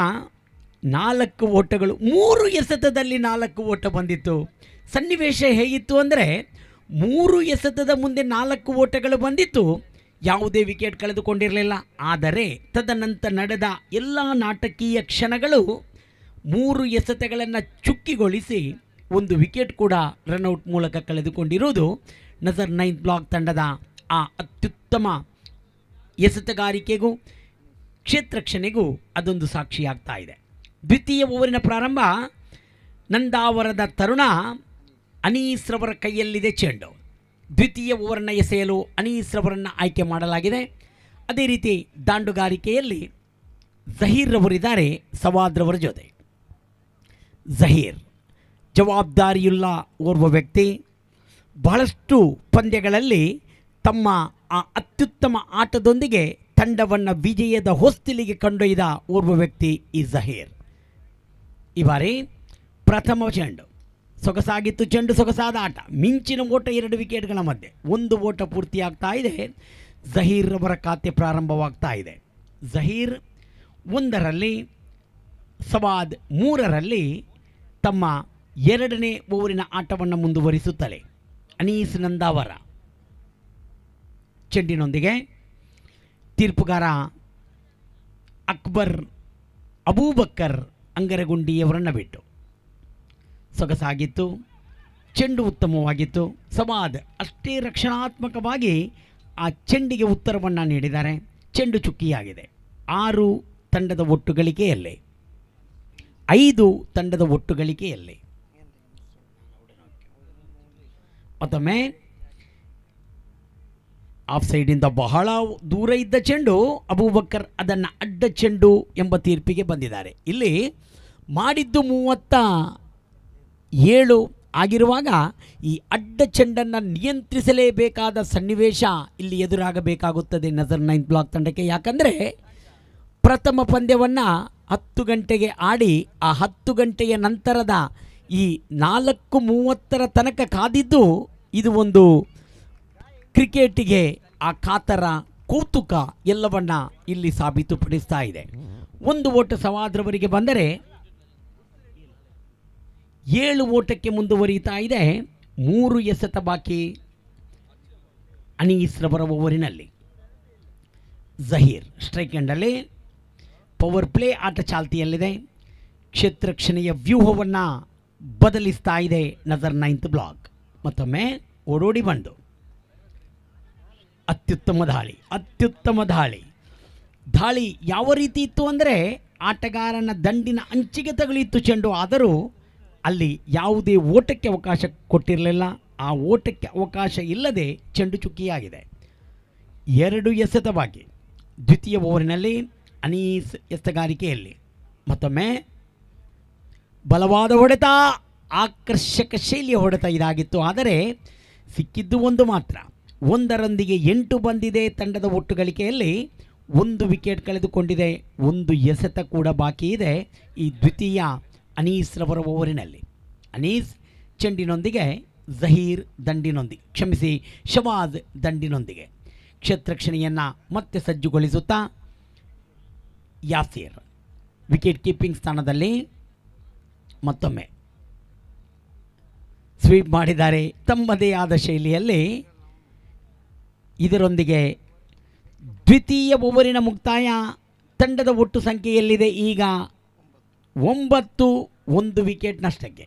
ನಾಲ್ಕು ಓಟಗಳು ಮೂರು ಎಸೆತದಲ್ಲಿ ನಾಲ್ಕು ಓಟ ಬಂದಿತ್ತು ಸನ್ನಿವೇಶ ಹೇಗಿತ್ತು ಅಂದರೆ ಮೂರು ಎಸೆತದ ಮುಂದೆ ನಾಲ್ಕು ಓಟಗಳು ಬಂದಿತ್ತು ಯಾವುದೇ ವಿಕೆಟ್ ಕಳೆದುಕೊಂಡಿರಲಿಲ್ಲ ಆದರೆ ತದನಂತರ ನಡೆದ ಎಲ್ಲ ನಾಟಕೀಯ ಕ್ಷಣಗಳು ಮೂರು ಎಸೆತಗಳನ್ನು ಚುಕ್ಕಿಗೊಳಿಸಿ ಒಂದು ವಿಕೆಟ್ ಕೂಡ ರನ್ಔಟ್ ಮೂಲಕ ಕಳೆದುಕೊಂಡಿರುವುದು ನಜರ್ ನೈನ್ ಬ್ಲಾಕ್ ತಂಡದ ಆ ಅತ್ಯುತ್ತಮ ಎಸೆತಗಾರಿಕೆಗೂ ಕ್ಷೇತ್ರಕ್ಷಣೆಗೂ ಅದೊಂದು ಸಾಕ್ಷಿಯಾಗ್ತಾ ಇದೆ ದ್ವಿತೀಯ ಓವರಿನ ಪ್ರಾರಂಭ ನಂದಾವರದ ತರುಣ ಅನೀಸ್ರವರ ಕೈಯಲ್ಲಿದೆ ಚೆಂಡು ದ್ವಿತೀಯ ಓವರನ್ನು ಎಸೆಯಲು ಅನೀಸ್ರವರನ್ನು ಆಯ್ಕೆ ಮಾಡಲಾಗಿದೆ ಅದೇ ರೀತಿ ದಾಂಡುಗಾರಿಕೆಯಲ್ಲಿ ಜಹೀರ್ ರವರಿದ್ದಾರೆ ಸವಾದ್ರವರ ಜೊತೆ ಜಹೀರ್ ಜವಾಬ್ದಾರಿಯುಳ್ಳ ಓರ್ವ ವ್ಯಕ್ತಿ ಬಹಳಷ್ಟು ಪಂದ್ಯಗಳಲ್ಲಿ ತಮ್ಮ ಆ ಅತ್ಯುತ್ತಮ ಆಟದೊಂದಿಗೆ ತಂಡವನ್ನು ವಿಜಯದ ಹೊಸ್ತಿಲಿಗೆ ಕಂಡೊಯ್ದ ಓರ್ವ ವ್ಯಕ್ತಿ ಈ ಜಹೀರ್ ಈ ಬಾರಿ ಪ್ರಥಮ ಚೆಂಡು ಸೊಗಸಾಗಿತ್ತು ಚೆಂಡು ಸೊಗಸಾದ ಆಟ ಮಿಂಚಿನ ಓಟ ಎರಡು ವಿಕೆಟ್ಗಳ ಮಧ್ಯೆ ಒಂದು ಓಟ ಪೂರ್ತಿಯಾಗ್ತಾ ಇದೆ ಅವರ ಖಾತೆ ಪ್ರಾರಂಭವಾಗ್ತಾ ಇದೆ ಜಹೀರ್ ಒಂದರಲ್ಲಿ ಸವಾದ್ ಮೂರರಲ್ಲಿ ತಮ್ಮ ಎರಡನೇ ಓವರಿನ ಆಟವನ್ನು ಮುಂದುವರಿಸುತ್ತಲೇ ಅನೀಸ್ ನಂದಾವರ ಚೆಂಡಿನೊಂದಿಗೆ ತೀರ್ಪುಗಾರ ಅಕ್ಬರ್ ಅಬೂಬಕ್ಕರ್ ಅಂಗರಗುಂಡಿಯವರನ್ನು ಬಿಟ್ಟು ಸೊಗಸಾಗಿತ್ತು ಚೆಂಡು ಉತ್ತಮವಾಗಿತ್ತು ಸವಾದ್ ಅಷ್ಟೇ ರಕ್ಷಣಾತ್ಮಕವಾಗಿ ಆ ಚೆಂಡಿಗೆ ಉತ್ತರವನ್ನು ನೀಡಿದ್ದಾರೆ ಚೆಂಡು ಚುಕ್ಕಿಯಾಗಿದೆ ಆರು ತಂಡದ ಒಟ್ಟುಗಳಿಕೆಯಲ್ಲೇ ಐದು ತಂಡದ ಒಟ್ಟುಗಳಿಕೆಯಲ್ಲೇ ಮತ್ತು ಆಫ್ ಸೈಡಿಂದ ಬಹಳ ದೂರ ಇದ್ದ ಚೆಂಡು ಅಬೂಬಕ್ಕರ್ ಅದನ್ನು ಅಡ್ಡ ಚೆಂಡು ಎಂಬ ತೀರ್ಪಿಗೆ ಬಂದಿದ್ದಾರೆ ಇಲ್ಲಿ ಮಾಡಿದ್ದು ಮೂವತ್ತ ಏಳು ಆಗಿರುವಾಗ ಈ ಅಡ್ಡ ಚೆಂಡನ್ನು ನಿಯಂತ್ರಿಸಲೇಬೇಕಾದ ಸನ್ನಿವೇಶ ಇಲ್ಲಿ ಎದುರಾಗಬೇಕಾಗುತ್ತದೆ ನಜರ್ ನೈನ್ ಬ್ಲಾಕ್ ತಂಡಕ್ಕೆ ಯಾಕಂದರೆ ಪ್ರಥಮ ಪಂದ್ಯವನ್ನು ಹತ್ತು ಗಂಟೆಗೆ ಆಡಿ ಆ ಹತ್ತು ಗಂಟೆಯ ನಂತರದ ಈ ನಾಲ್ಕು ಮೂವತ್ತರ ತನಕ ಕಾದಿದ್ದು ಇದು ಒಂದು ಕ್ರಿಕೆಟಿಗೆ ಆ ಕಾತರ ಕೌತುಕ ಎಲ್ಲವನ್ನ ಇಲ್ಲಿ ಸಾಬೀತುಪಡಿಸ್ತಾ ಇದೆ ಒಂದು ಓಟ ಸವಾದ್ರವರಿಗೆ ಬಂದರೆ ಏಳು ಓಟಕ್ಕೆ ಮುಂದುವರಿಯುತ್ತಾ ಇದೆ ಮೂರು ಎಸೆತ ಬಾಕಿ ಅನೀಸ್ರ ಓವರಿನಲ್ಲಿ ಜಹೀರ್ ಸ್ಟ್ರೈಕ್ ಎಂಡಲ್ಲಿ ಪವರ್ ಪ್ಲೇ ಆಟ ಚಾಲ್ತಿಯಲ್ಲಿದೆ ಕ್ಷೇತ್ರ ರಕ್ಷಣೆಯ ವ್ಯೂಹವನ್ನು ಬದಲಿಸ್ತಾ ಇದೆ ನಜರ್ ನೈನ್ತ್ ಬ್ಲಾಕ್ ಮತ್ತೊಮ್ಮೆ ಓಡೋಡಿ ಬಂದು ಅತ್ಯುತ್ತಮ ದಾಳಿ ಅತ್ಯುತ್ತಮ ದಾಳಿ ದಾಳಿ ಯಾವ ರೀತಿ ಇತ್ತು ಅಂದರೆ ಆಟಗಾರನ ದಂಡಿನ ಅಂಚಿಗೆ ತಗುಲಿತ್ತು ಚೆಂಡು ಆದರೂ ಅಲ್ಲಿ ಯಾವುದೇ ಓಟಕ್ಕೆ ಅವಕಾಶ ಕೊಟ್ಟಿರಲಿಲ್ಲ ಆ ಓಟಕ್ಕೆ ಅವಕಾಶ ಇಲ್ಲದೆ ಚೆಂಡು ಚುಕ್ಕಿಯಾಗಿದೆ ಎರಡು ಎಸೆತವಾಗಿ ದ್ವಿತೀಯ ಓವರಿನಲ್ಲಿ ಅನೀಸ್ ಎಸಗಾರಿಕೆಯಲ್ಲಿ ಮತ್ತೊಮ್ಮೆ ಬಲವಾದ ಹೊಡೆತ ಆಕರ್ಷಕ ಶೈಲಿಯ ಹೊಡೆತ ಇದಾಗಿತ್ತು ಆದರೆ ಸಿಕ್ಕಿದ್ದು ಒಂದು ಮಾತ್ರ ಒಂದರೊಂದಿಗೆ ಎಂಟು ಬಂದಿದೆ ತಂಡದ ಒಟ್ಟು ಗಳಿಕೆಯಲ್ಲಿ ಒಂದು ವಿಕೆಟ್ ಕಳೆದುಕೊಂಡಿದೆ ಒಂದು ಎಸೆತ ಕೂಡ ಬಾಕಿ ಇದೆ ಈ ದ್ವಿತೀಯ ಅನೀಸ್ರವರ ಓವರಿನಲ್ಲಿ ಅನೀಸ್ ಚೆಂಡಿನೊಂದಿಗೆ ಜಹೀರ್ ದಂಡಿನೊಂದಿಗೆ ಕ್ಷಮಿಸಿ ಶವಾಜ್ ದಂಡಿನೊಂದಿಗೆ ಕ್ಷೇತ್ರಕ್ಷಣೆಯನ್ನು ಮತ್ತೆ ಸಜ್ಜುಗೊಳಿಸುತ್ತಾ ಯಾಸೀರ್ ವಿಕೆಟ್ ಕೀಪಿಂಗ್ ಸ್ಥಾನದಲ್ಲಿ ಮತ್ತೊಮ್ಮೆ ಸ್ವೀಪ್ ಮಾಡಿದ್ದಾರೆ ತಮ್ಮದೇ ಆದ ಶೈಲಿಯಲ್ಲಿ ಇದರೊಂದಿಗೆ ದ್ವಿತೀಯ ಓವರಿನ ಮುಕ್ತಾಯ ತಂಡದ ಒಟ್ಟು ಸಂಖ್ಯೆಯಲ್ಲಿದೆ ಈಗ ಒಂಬತ್ತು ಒಂದು ವಿಕೆಟ್ ನಷ್ಟಕ್ಕೆ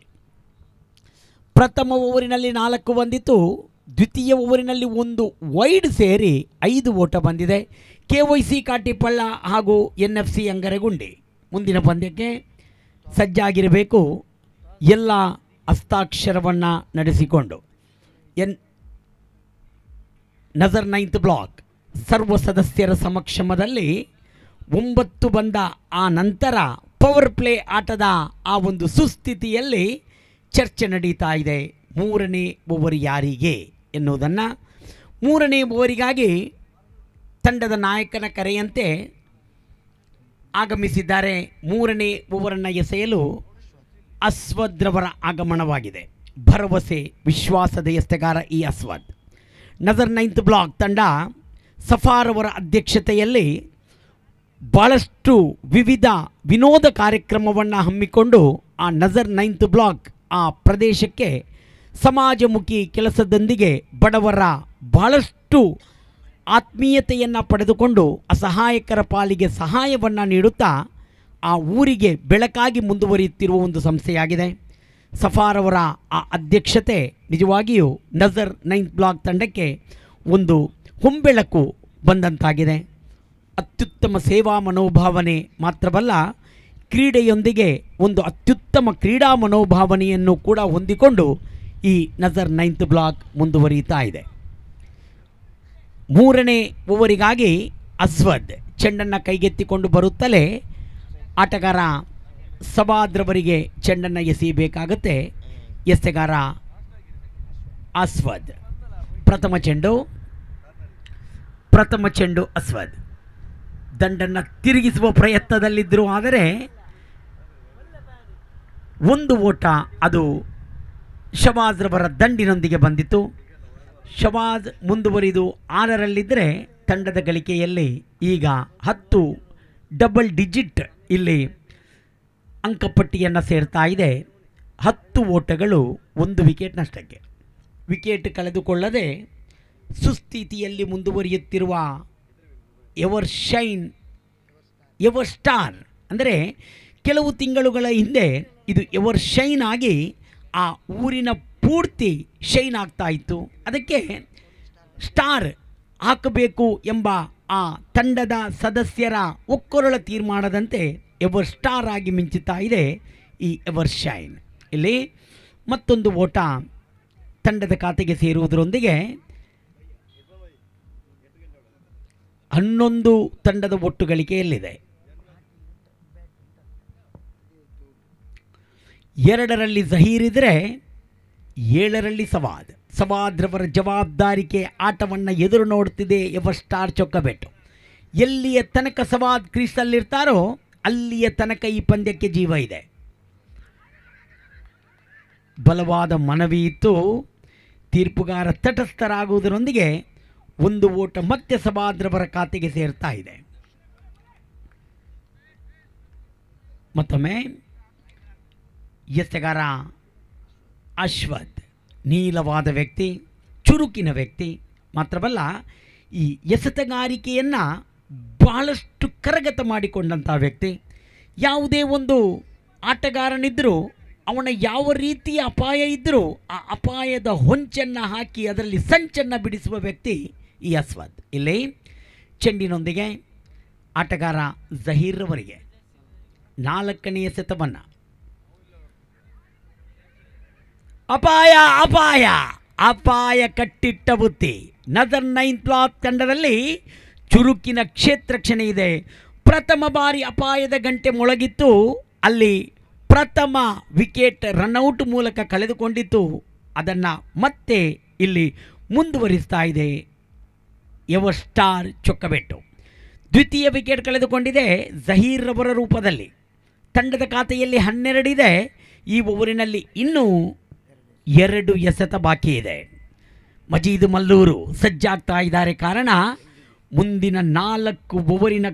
ಪ್ರಥಮ ಓವರಿನಲ್ಲಿ ನಾಲ್ಕು ಬಂದಿತ್ತು ದ್ವಿತೀಯ ಓವರಿನಲ್ಲಿ ಒಂದು ವೈಡ್ ಸೇರಿ ಐದು ಓಟ ಬಂದಿದೆ ಕೆ ವೈ ಸಿ ಕಾಟಿಪಳ್ಳ ಹಾಗೂ ಎನ್ ಎಫ್ ಸಿ ಅಂಗರಗುಂಡಿ ಮುಂದಿನ ಪಂದ್ಯಕ್ಕೆ ಸಜ್ಜಾಗಿರಬೇಕು ಎಲ್ಲ ಹಸ್ತಾಕ್ಷರವನ್ನು ನಡೆಸಿಕೊಂಡು ಎನ್ ನಜರ್ ನೈನ್ತ್ ಬ್ಲಾಕ್ ಸರ್ವ ಸದಸ್ಯರ ಸಮಕ್ಷಮದಲ್ಲಿ ಒಂಬತ್ತು ಬಂದ ಆ ನಂತರ ಪವರ್ ಪ್ಲೇ ಆಟದ ಆ ಒಂದು ಸುಸ್ಥಿತಿಯಲ್ಲಿ ಚರ್ಚೆ ನಡೀತಾ ಇದೆ ಮೂರನೇ ಓವರ್ ಯಾರಿಗೆ ಎನ್ನುವುದನ್ನು ಮೂರನೇ ಓವರಿಗಾಗಿ ತಂಡದ ನಾಯಕನ ಕರೆಯಂತೆ ಆಗಮಿಸಿದ್ದಾರೆ ಮೂರನೇ ಓವರನ್ನು ಎಸೆಯಲು ಅಸ್ವದ್ರವರ ಆಗಮನವಾಗಿದೆ ಭರವಸೆ ವಿಶ್ವಾಸದ ಎಸ್ತೆಗಾರ ಈ ಅಸ್ವದ್ ನಜರ್ ನೈನ್ತ್ ಬ್ಲಾಕ್ ತಂಡ ಸಫಾರವರ ಅಧ್ಯಕ್ಷತೆಯಲ್ಲಿ ಭಾಳಷ್ಟು ವಿವಿಧ ವಿನೋದ ಕಾರ್ಯಕ್ರಮವನ್ನು ಹಮ್ಮಿಕೊಂಡು ಆ ನಜರ್ ನೈನ್ತ್ ಬ್ಲಾಕ್ ಆ ಪ್ರದೇಶಕ್ಕೆ ಸಮಾಜಮುಖಿ ಕೆಲಸದೊಂದಿಗೆ ಬಡವರ ಭಾಳಷ್ಟು ಆತ್ಮೀಯತೆಯನ್ನು ಪಡೆದುಕೊಂಡು ಅಸಹಾಯಕರ ಪಾಲಿಗೆ ಸಹಾಯವನ್ನು ನೀಡುತ್ತಾ ಆ ಊರಿಗೆ ಬೆಳಕಾಗಿ ಮುಂದುವರಿಯುತ್ತಿರುವ ಒಂದು ಸಂಸ್ಥೆಯಾಗಿದೆ ಸಫಾರವರ ಆ ಅಧ್ಯಕ್ಷತೆ ನಿಜವಾಗಿಯೂ ನಜರ್ ನೈನ್ತ್ ಬ್ಲಾಕ್ ತಂಡಕ್ಕೆ ಒಂದು ಹೊಂಬೆಳಕು ಬಂದಂತಾಗಿದೆ ಅತ್ಯುತ್ತಮ ಸೇವಾ ಮನೋಭಾವನೆ ಮಾತ್ರವಲ್ಲ ಕ್ರೀಡೆಯೊಂದಿಗೆ ಒಂದು ಅತ್ಯುತ್ತಮ ಕ್ರೀಡಾ ಮನೋಭಾವನೆಯನ್ನು ಕೂಡ ಹೊಂದಿಕೊಂಡು ಈ ನಜರ್ ನೈನ್ತ್ ಬ್ಲಾಕ್ ಮುಂದುವರಿಯುತ್ತಾ ಇದೆ ಮೂರನೇ ಓವರಿಗಾಗಿ ಅಸ್ವದ್ ಚೆಂಡನ್ನು ಕೈಗೆತ್ತಿಕೊಂಡು ಬರುತ್ತಲೇ ಆಟಗಾರ ಸಬಾದ್ರವರಿಗೆ ಚೆಂಡನ್ನು ಎಸೆಯಬೇಕಾಗತ್ತೆ ಎಸೆಗಾರ ಅಸ್ವದ್ ಪ್ರಥಮ ಚೆಂಡು ಪ್ರಥಮ ಚೆಂಡು ಅಸ್ವದ್ ದಂಡನ್ನು ತಿರುಗಿಸುವ ಪ್ರಯತ್ನದಲ್ಲಿದ್ದರೂ ಆದರೆ ಒಂದು ಓಟ ಅದು ಶಬಾಜ್ರವರ ದಂಡಿನೊಂದಿಗೆ ಬಂದಿತು ಶವಾದ್ ಮುಂದುವರಿದು ಆರರಲ್ಲಿದ್ದರೆ ತಂಡದ ಗಳಿಕೆಯಲ್ಲಿ ಈಗ ಹತ್ತು ಡಬಲ್ ಡಿಜಿಟ್ ಇಲ್ಲಿ ಅಂಕಪಟ್ಟಿಯನ್ನು ಸೇರ್ತಾ ಇದೆ ಹತ್ತು ಓಟಗಳು ಒಂದು ವಿಕೆಟ್ ನಷ್ಟಕ್ಕೆ ವಿಕೆಟ್ ಕಳೆದುಕೊಳ್ಳದೆ ಸುಸ್ಥಿತಿಯಲ್ಲಿ ಮುಂದುವರಿಯುತ್ತಿರುವ ಎವರ್ ಶೈನ್ ಎವರ್ ಸ್ಟಾರ್ ಅಂದರೆ ಕೆಲವು ತಿಂಗಳುಗಳ ಹಿಂದೆ ಇದು ಎವರ್ ಶೈನ್ ಆಗಿ ಆ ಊರಿನ ಪೂರ್ತಿ ಶೈನ್ ಆಗ್ತಾ ಇತ್ತು ಅದಕ್ಕೆ ಸ್ಟಾರ್ ಹಾಕಬೇಕು ಎಂಬ ಆ ತಂಡದ ಸದಸ್ಯರ ಒಕ್ಕೊರಳ ತೀರ್ಮಾನದಂತೆ ಎವರ್ ಸ್ಟಾರ್ ಆಗಿ ಮಿಂಚುತ್ತಾ ಇದೆ ಈ ಎವರ್ ಶೈನ್ ಇಲ್ಲಿ ಮತ್ತೊಂದು ಓಟ ತಂಡದ ಖಾತೆಗೆ ಸೇರುವುದರೊಂದಿಗೆ ಹನ್ನೊಂದು ತಂಡದ ಒಟ್ಟು ಗಳಿಕೆಯಲ್ಲಿದೆ ಎರಡರಲ್ಲಿ ಜಹೀರ್ ಏಳರಲ್ಲಿ ಸವಾದ್ ಸವಾದ್ರವರ ಜವಾಬ್ದಾರಿಕೆ ಆಟವನ್ನು ಎದುರು ನೋಡುತ್ತಿದೆ ಎವ ಸ್ಟಾರ್ ಚೊಕ್ಕಬೆಟ್ಟು ಎಲ್ಲಿಯ ತನಕ ಸವಾದ್ ಕ್ರೀಸಲ್ಲಿರ್ತಾರೋ ಅಲ್ಲಿಯ ತನಕ ಈ ಪಂದ್ಯಕ್ಕೆ ಜೀವ ಇದೆ ಬಲವಾದ ಮನವಿ ಇತ್ತು ತೀರ್ಪುಗಾರ ತಟಸ್ಥರಾಗುವುದರೊಂದಿಗೆ ಒಂದು ಓಟ ಮತ್ತೆ ಸವಾದ್ರವರ ಖಾತೆಗೆ ಸೇರ್ತಾ ಇದೆ ಮತ್ತೊಮ್ಮೆ ಎಸೆಗಾರ ಅಶ್ವಥ್ ನೀಲವಾದ ವ್ಯಕ್ತಿ ಚುರುಕಿನ ವ್ಯಕ್ತಿ ಮಾತ್ರವಲ್ಲ ಈ ಎಸೆತಗಾರಿಕೆಯನ್ನು ಬಹಳಷ್ಟು ಕರಗತ ಮಾಡಿಕೊಂಡಂಥ ವ್ಯಕ್ತಿ ಯಾವುದೇ ಒಂದು ಆಟಗಾರನಿದ್ದರೂ ಅವನ ಯಾವ ರೀತಿಯ ಅಪಾಯ ಇದ್ದರೂ ಆ ಅಪಾಯದ ಹೊಂಚನ್ನು ಹಾಕಿ ಅದರಲ್ಲಿ ಸಂಚನ್ನು ಬಿಡಿಸುವ ವ್ಯಕ್ತಿ ಈ ಅಶ್ವಥ್ ಇಲ್ಲಿ ಚೆಂಡಿನೊಂದಿಗೆ ಆಟಗಾರ ಜಹೀರ್ರವರಿಗೆ ನಾಲ್ಕನೆಯ ಶತಮಾನ ಅಪಾಯ ಅಪಾಯ ಅಪಾಯ ಕಟ್ಟಿಟ್ಟ ಬುತ್ತಿ ನದರ್ ನೈನ್ ಪ್ಲಾತ್ ತಂಡದಲ್ಲಿ ಚುರುಕಿನ ಕ್ಷೇತ್ರಕ್ಷಣೆ ಇದೆ ಪ್ರಥಮ ಬಾರಿ ಅಪಾಯದ ಗಂಟೆ ಮೊಳಗಿತ್ತು ಅಲ್ಲಿ ಪ್ರಥಮ ವಿಕೆಟ್ ರನ್ಔಟ್ ಮೂಲಕ ಕಳೆದುಕೊಂಡಿತ್ತು ಅದನ್ನು ಮತ್ತೆ ಇಲ್ಲಿ ಮುಂದುವರಿಸ್ತಾ ಇದೆ ಎವರ್ ಸ್ಟಾರ್ ಚೊಕ್ಕಬೆಟ್ಟು ದ್ವಿತೀಯ ವಿಕೆಟ್ ಕಳೆದುಕೊಂಡಿದೆ ಜಹೀರ್ ರವರ ರೂಪದಲ್ಲಿ ತಂಡದ ಖಾತೆಯಲ್ಲಿ ಹನ್ನೆರಡಿದೆ ಈ ಓವರಿನಲ್ಲಿ ಇನ್ನೂ ಎರಡು ಎಸೆತ ಬಾಕಿ ಇದೆ ಮಜೀದ್ ಮಲ್ಲೂರು ಸಜ್ಜಾಗ್ತಾ ಇದ್ದಾರೆ ಕಾರಣ ಮುಂದಿನ ನಾಲ್ಕು ಓವರಿನ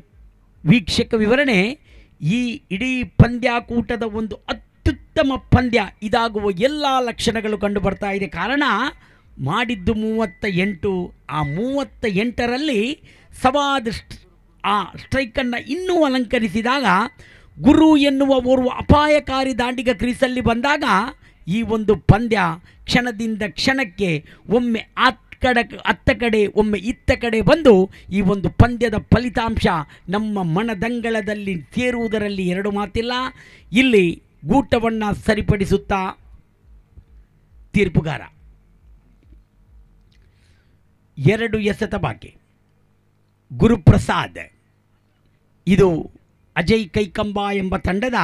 ವೀಕ್ಷಕ ವಿವರಣೆ ಈ ಇಡೀ ಪಂದ್ಯಾಕೂಟದ ಒಂದು ಅತ್ಯುತ್ತಮ ಪಂದ್ಯ ಇದಾಗುವ ಎಲ್ಲ ಲಕ್ಷಣಗಳು ಕಂಡುಬರ್ತಾ ಇದೆ ಕಾರಣ ಮಾಡಿದ್ದು ಮೂವತ್ತ ಎಂಟು ಆ ಮೂವತ್ತ ಎಂಟರಲ್ಲಿ ಸವಾದ ಆ ಸ್ಟ್ರೈಕನ್ನು ಇನ್ನೂ ಅಲಂಕರಿಸಿದಾಗ ಗುರು ಎನ್ನುವ ಓರ್ವ ಅಪಾಯಕಾರಿ ದಾಂಡಿಗ ಕ್ರೀಸಲ್ಲಿ ಬಂದಾಗ ಈ ಒಂದು ಪಂದ್ಯ ಕ್ಷಣದಿಂದ ಕ್ಷಣಕ್ಕೆ ಒಮ್ಮೆ ಆತ್ ಕಡೆ ಅತ್ತ ಕಡೆ ಒಮ್ಮೆ ಇತ್ತ ಕಡೆ ಬಂದು ಈ ಒಂದು ಪಂದ್ಯದ ಫಲಿತಾಂಶ ನಮ್ಮ ಮನದಂಗಳದಲ್ಲಿ ಸೇರುವುದರಲ್ಲಿ ಎರಡು ಮಾತಿಲ್ಲ ಇಲ್ಲಿ ಗೂಟವನ್ನು ಸರಿಪಡಿಸುತ್ತಾ ತೀರ್ಪುಗಾರ ಎರಡು ಎಸೆತ ಬಾಕಿ ಗುರುಪ್ರಸಾದ್ ಇದು ಅಜಯ್ ಕೈಕಂಬ ಎಂಬ ತಂಡದ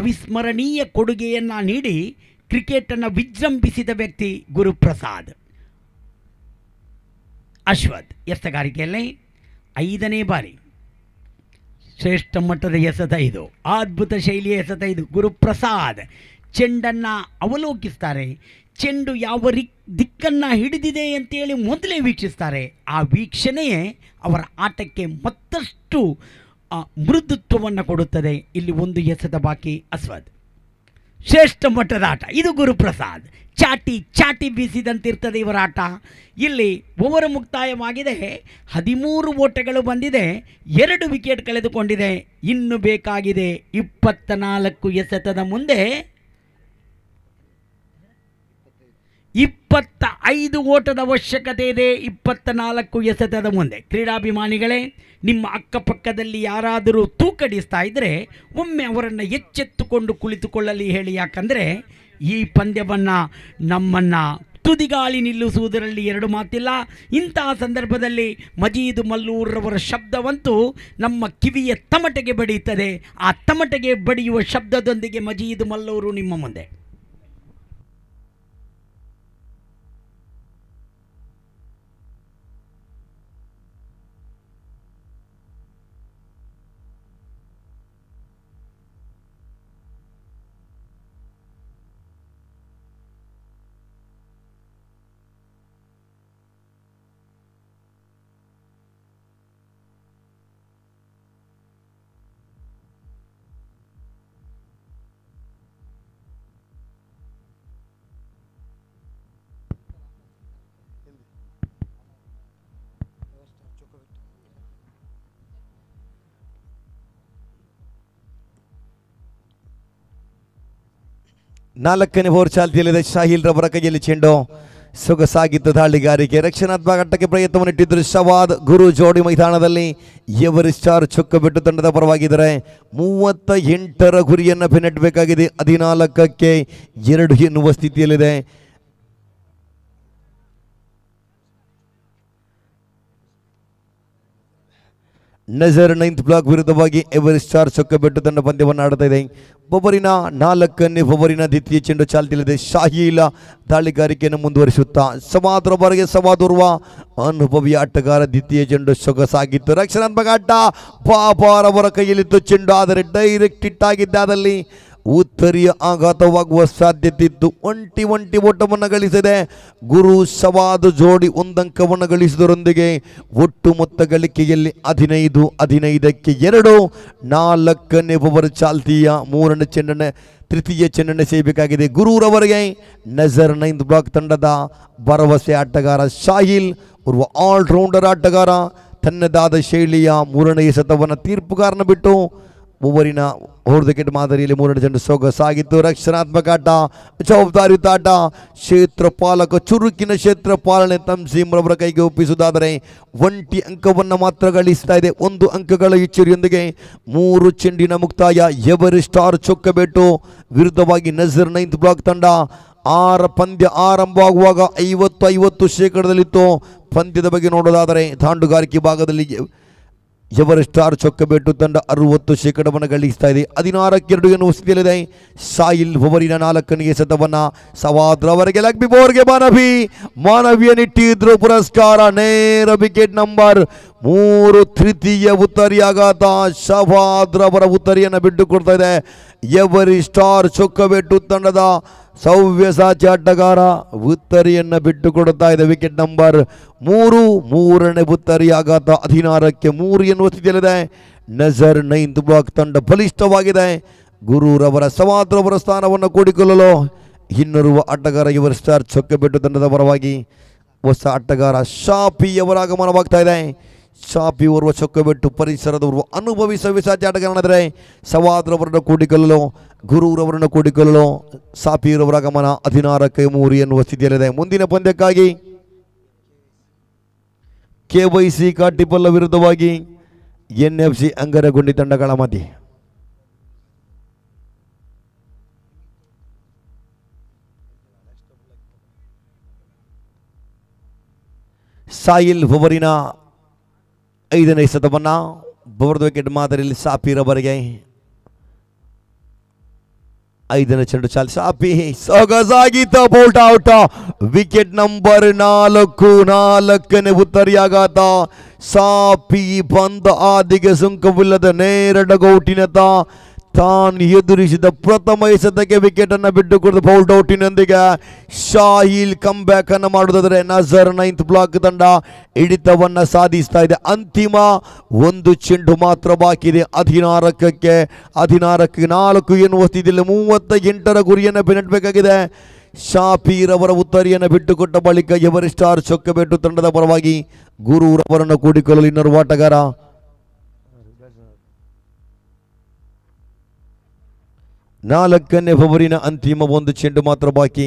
ಅವಿಸ್ಮರಣೀಯ ಕೊಡುಗೆಯನ್ನು ನೀಡಿ ಕ್ರಿಕೆಟನ್ನು ವಿಜೃಂಭಿಸಿದ ವ್ಯಕ್ತಿ ಗುರುಪ್ರಸಾದ್ ಅಶ್ವಥ್ ಎಸ್ತಗಾರಿಕೆಯಲ್ಲಿ ಐದನೇ ಬಾರಿ ಶ್ರೇಷ್ಠ ಮಟ್ಟದ ಎಸೆತ ಇದು ಅದ್ಭುತ ಶೈಲಿಯ ಎಸೆತ ಇದು ಗುರುಪ್ರಸಾದ್ ಚೆಂಡನ್ನು ಅವಲೋಕಿಸ್ತಾರೆ ಚೆಂಡು ಯಾವ ರಿಕ್ ದಿಕ್ಕನ್ನು ಹಿಡಿದಿದೆ ಅಂತೇಳಿ ಮೊದಲೇ ವೀಕ್ಷಿಸ್ತಾರೆ ಆ ವೀಕ್ಷಣೆಯೇ ಅವರ ಆಟಕ್ಕೆ ಮತ್ತಷ್ಟು ಮೃದುತ್ವವನ್ನು ಕೊಡುತ್ತದೆ ಇಲ್ಲಿ ಒಂದು ಎಸೆದ ಬಾಕಿ ಅಸ್ವಾದ್ ಶ್ರೇಷ್ಠ ಮಟ್ಟದ ಆಟ ಇದು ಗುರುಪ್ರಸಾದ್ ಚಾಟಿ ಚಾಟಿ ಬೀಸಿದಂತಿರ್ತದೆ ಇವರ ಆಟ ಇಲ್ಲಿ ಓವರ್ ಮುಕ್ತಾಯವಾಗಿದೆ ಹದಿಮೂರು ಓಟಗಳು ಬಂದಿದೆ ಎರಡು ವಿಕೆಟ್ ಕಳೆದುಕೊಂಡಿದೆ ಇನ್ನು ಬೇಕಾಗಿದೆ ಇಪ್ಪತ್ತ ನಾಲ್ಕು ಎಸೆತದ ಮುಂದೆ ಇಪ್ಪತ್ತ ಐದು ಓಟದ ಅವಶ್ಯಕತೆ ಇದೆ ಇಪ್ಪತ್ತ ನಾಲ್ಕು ಎಸೆತದ ಮುಂದೆ ಕ್ರೀಡಾಭಿಮಾನಿಗಳೇ ನಿಮ್ಮ ಅಕ್ಕಪಕ್ಕದಲ್ಲಿ ಯಾರಾದರೂ ತೂಕಡಿಸ್ತಾ ಇದ್ದರೆ ಒಮ್ಮೆ ಅವರನ್ನು ಎಚ್ಚೆತ್ತುಕೊಂಡು ಕುಳಿತುಕೊಳ್ಳಲಿ ಹೇಳಿ ಯಾಕಂದರೆ ಈ ಪಂದ್ಯವನ್ನು ನಮ್ಮನ್ನು ತುದಿಗಾಳಿ ನಿಲ್ಲಿಸುವುದರಲ್ಲಿ ಎರಡು ಮಾತಿಲ್ಲ ಇಂತಹ ಸಂದರ್ಭದಲ್ಲಿ ಮಜೀದ್ ಮಲ್ಲೂರ್ರವರ ಶಬ್ದವಂತೂ ನಮ್ಮ ಕಿವಿಯ ತಮಟೆಗೆ ಬಡಿಯುತ್ತದೆ ಆ ತಮಟೆಗೆ ಬಡಿಯುವ ಶಬ್ದದೊಂದಿಗೆ ಮಜೀದ್ ಮಲ್ಲೂರು ನಿಮ್ಮ ಮುಂದೆ ನಾಲ್ಕನೇ ಓವರ್ ಚಾಲ್ತಿಯಲ್ಲಿದೆ ಶಾಹಿಲ್ ರವರ ಕೈಯಲ್ಲಿ ಚೆಂಡು ಸೊಗಸಾಗಿದ್ದ ದಾಳಿಗಾರಿಕೆ ರಕ್ಷಣಾತ್ಮಕ ಘಟ್ಟಕ್ಕೆ ಪ್ರಯತ್ನವನ್ನಿಟ್ಟಿದ್ದರು ಶವಾದ್ ಗುರು ಜೋಡಿ ಮೈದಾನದಲ್ಲಿ ಎವರಿ ಸ್ಟಾರ್ ಚುಕ್ಕ ಬಿಟ್ಟು ತಂಡದ ಪರವಾಗಿದ್ದಾರೆ ಮೂವತ್ತ ಎಂಟರ ಗುರಿಯನ್ನು ಬೆನ್ನಟ್ಟಬೇಕಾಗಿದೆ ಹದಿನಾಲ್ಕಕ್ಕೆ ಎರಡು ಎನ್ನುವ ಸ್ಥಿತಿಯಲ್ಲಿದೆ ನಜರ್ ನೈನ್ತ್ ಬ್ಲಾಕ್ ವಿರುದ್ಧವಾಗಿ ಎವರೆಸ್ಟ್ ಸ್ಟಾರ್ ಚೊಕ್ಕ ಬೆಟ್ಟು ತಂಡ ಪಂದ್ಯವನ್ನು ಆಡ್ತಾ ಇದೆ ಒಬ್ಬರಿನ ನಾಲ್ಕನೇ ಒಬ್ಬರಿನ ದ್ವಿತೀಯ ಚೆಂಡು ಚಾಲ್ತಿಲಿದೆ ಶಾಹೀಲ ದಾಳಿಗಾರಿಕೆಯನ್ನು ಮುಂದುವರಿಸುತ್ತಾ ಸಮಾದ್ರ ಹೊರಗೆ ಸಮಾದುರ್ವ ಅನುಭವಿ ಆಟಗಾರ ದ್ವಿತೀಯ ಚೆಂಡು ಸೊಗಸಾಗಿತ್ತು ರಕ್ಷಣಾತ್ಮಕ ಆಟ ಪಾಪಾರವರ ಕೈಯಲ್ಲಿತ್ತು ಚೆಂಡು ಆದರೆ ಡೈರೆಕ್ಟ್ ಅದರಲ್ಲಿ ಉತ್ತರಿಯ ಆಘಾತವಾಗುವ ಇದ್ದು ಒಂಟಿ ಒಂಟಿ ಓಟವನ್ನು ಗಳಿಸಿದೆ ಗುರು ಸವಾದ ಜೋಡಿ ಒಂದಂಕವನ್ನು ಗಳಿಸಿದರೊಂದಿಗೆ ಒಟ್ಟು ಮೊತ್ತ ಗಳಿಕೆಯಲ್ಲಿ ಹದಿನೈದು ಹದಿನೈದಕ್ಕೆ ಎರಡು ನಾಲ್ಕನೇ ಒಬ್ಬರ ಚಾಲ್ತಿಯ ಮೂರನೇ ಚೆಂಡನೆ ತೃತೀಯ ಚೆನ್ನನ್ನು ಸೇಬೇಕಾಗಿದೆ ಗುರೂರವರಿಗೆ ನಜರ್ ನೈನ್ ಬ್ಲಾಕ್ ತಂಡದ ಭರವಸೆ ಆಟಗಾರ ಶಾಹಿಲ್ ಓರ್ವ ಆಲ್ರೌಂಡರ್ ಆಟಗಾರ ತನ್ನದಾದ ಶೈಲಿಯ ಮೂರನೇ ಶತವನ್ನು ತೀರ್ಪುಗಾರನ ಬಿಟ್ಟು ಮೂವರಿನ ಹೊಡೆದ ಕೆಟ್ಟ ಮಾದರಿಯಲ್ಲಿ ಮೂರನೇ ಚೆಂಡು ಸೊಗಸಾಗಿತ್ತು ರಕ್ಷಣಾತ್ಮಕ ಆಟ ಜವಾಬ್ದಾರಿಯುತ ಆಟ ಕ್ಷೇತ್ರಪಾಲಕ ಚುರುಕಿನ ಕ್ಷೇತ್ರಪಾಲನೆ ರವರ ಕೈಗೆ ಒಪ್ಪಿಸುವುದಾದರೆ ಒಂಟಿ ಅಂಕವನ್ನು ಮಾತ್ರ ಗಳಿಸ್ತಾ ಇದೆ ಒಂದು ಅಂಕಗಳ ಹೆಚ್ಚರಿಯೊಂದಿಗೆ ಮೂರು ಚೆಂಡಿನ ಮುಕ್ತಾಯ ಎವರಿ ಸ್ಟಾರ್ ಚೊಕ್ಕಬೇಟು ವಿರುದ್ಧವಾಗಿ ನಜರ್ ನೈನ್ತ್ ಬ್ಲಾಕ್ ತಂಡ ಆರ ಪಂದ್ಯ ಆರಂಭವಾಗುವಾಗ ಐವತ್ತು ಐವತ್ತು ಶೇಕಡದಲ್ಲಿತ್ತು ಪಂದ್ಯದ ಬಗ್ಗೆ ನೋಡೋದಾದರೆ ದಾಂಡುಗಾರಿಕೆ ಭಾಗದಲ್ಲಿ ಎವರ್ ಸ್ಟಾರ್ ಚೊಕ್ಕಬೆಟ್ಟು ತಂಡ ಅರವತ್ತು ಶೇಕಡವನ್ನು ಗಳಿಸ್ತಾ ಇದೆ ಹದಿನಾರಕ್ಕೆರಡು ಎನ್ನುವ ಸ್ಥಿತಿಯಲ್ಲಿದೆ ಸಾಯಿಲ್ ಓವರಿನ ನಾಲ್ಕನಿಗೆ ಸತವನ್ನು ಸವಾದ್ರವರೆಗೆ ಬೋರ್ಗೆ ಮಾನವಿ ಮಾನವಿಯ ನಿಟ್ಟಿದ್ರು ಪುರಸ್ಕಾರ ನೇರ ವಿಕೆಟ್ ನಂಬರ್ ಮೂರು ತೃತೀಯ ಉತ್ತರಿಯಾಗಾತ ಶಭಾದ್ರವರ ಉತ್ತರಿಯನ್ನು ಬಿಟ್ಟು ಕೊಡ್ತಾ ಇದೆ ಎವರಿ ಸ್ಟಾರ್ ಚೊಕ್ಕಬೆಟ್ಟು ತಂಡದ ಸೌವ್ಯ ಸಾಚಿ ಆಟಗಾರ ಉತ್ತರಿಯನ್ನು ಬಿಟ್ಟು ಕೊಡುತ್ತಾ ಇದೆ ವಿಕೆಟ್ ನಂಬರ್ ಮೂರು ಮೂರನೇ ಉತ್ತರಿ ಆಘಾತ ಹದಿನಾರಕ್ಕೆ ಮೂರು ಎನ್ನುವ ಸ್ಥಿತಿಯಲ್ಲಿದೆ ನಜರ್ ನೈನ್ ಬಾಕ್ ತಂಡ ಬಲಿಷ್ಠವಾಗಿದೆ ಗುರುರವರ ಸವಾದ್ರವರ ಸ್ಥಾನವನ್ನು ಕೂಡಿಕೊಳ್ಳಲು ಇನ್ನೊರುವ ಆಟಗಾರ ಇವರ ಸ್ಟಾರ್ ಚೊಕ್ಕಬೆಟ್ಟು ತಂಡದ ಪರವಾಗಿ ಹೊಸ ಆಟಗಾರ ಶಾಪಿಯವರ ಆಗಮನವಾಗ್ತಾ ಇದೆ ಚಾಪಿ ಓರ್ವ ಚೊಕ್ಕಬೆಟ್ಟು ಪರಿಸರದವರು ಅನುಭವಿಸುವ ಸಾಧ್ಯ ಆಟಗಾರನಾದರೆ ಸವಾದ್ರವರನ್ನು ಕೂಡಿಕೊಳ್ಳಲು ಗುರುರವರನ್ನು ಕೂಡಿಕೊಳ್ಳಲು ಸಾಪಿರವರ ಗಮನ ಹದಿನಾರಕ್ಕೆ ಮೂರು ಎನ್ನುವ ಸ್ಥಿತಿಯಲ್ಲಿದೆ ಮುಂದಿನ ಪಂದ್ಯಕ್ಕಾಗಿ ಕೆ ವೈ ಸಿ ಕಾಟಿಪಲ್ಲ ವಿರುದ್ಧವಾಗಿ ಎನ್ ಎಫ್ ಸಿ ಅಂಗರಗುಂಡಿ ತಂಡಗಳ ಮಧ್ಯೆ ಸಾಯಿಲ್ ಹುವರಿನ ಐದನೇ ಶತಮಾನ ಬವರ್ದ ವಿಕೆಟ್ ಮಾದರಿಯಲ್ಲಿ ಸಾಪಿರವರೆಗೆ ಐದನೇ ಚೆಂಡು ಚಾಲಿ ಸಾಪಿ ಸೊಗಸಾಗಿದ್ದ ಬೌಟ್ ಔಟ್ ವಿಕೆಟ್ ನಂಬರ್ ನಾಲ್ಕು ನಾಲ್ಕನೇ ಉತ್ತರಿಯಾಗಾತ ಸಾಪಿ ಬಂದ ಆದಿಗೆ ಸುಂಕವಿಲ್ಲದ ನೇರಡ ಗೌಟಿನತ ತಾನ್ ಎದುರಿಸಿದ ಪ್ರಥಮ ಎಸೆತಕ್ಕೆ ವಿಕೆಟ್ ಅನ್ನು ಬಿಟ್ಟು ಕೊಡುದು ಬೌಲ್ಡ್ ಔಟಿನೊಂದಿಗೆ ಶಾಹಿಲ್ ಕಮ್ ಬ್ಯಾಕ್ ಅನ್ನು ಮಾಡುವುದಾದರೆ ನಜರ್ ನೈನ್ತ್ ಬ್ಲಾಕ್ ತಂಡ ಹಿಡಿತವನ್ನು ಸಾಧಿಸ್ತಾ ಇದೆ ಅಂತಿಮ ಒಂದು ಚೆಂಡು ಮಾತ್ರ ಬಾಕಿ ಇದೆ ಹದಿನಾರಕ್ಕೆ ಹದಿನಾರಕ್ಕೆ ನಾಲ್ಕು ಏನು ಸ್ಥಿತಿಯಲ್ಲಿ ಮೂವತ್ತ ಎಂಟರ ಗುರಿಯನ್ನು ಬೆನ್ನಟ್ಟಬೇಕಾಗಿದೆ ಶಾಪೀರ್ ಅವರ ಉತ್ತರಿಯನ್ನು ಬಿಟ್ಟುಕೊಟ್ಟ ಬಳಿಕ ಎವರಿಸ್ಟಾರ್ ಚೊಕ್ಕಬೇಟು ತಂಡದ ಪರವಾಗಿ ಗುರೂರವರನ್ನು ಕೂಡಿಕೊಳ್ಳಲು ಇನ್ನೊರು ಆಟಗಾರ ನಾಲ್ಕನೇ ಫೆಬ್ರವರಿನ ಅಂತಿಮ ಒಂದು ಚೆಂಡು ಮಾತ್ರ ಬಾಕಿ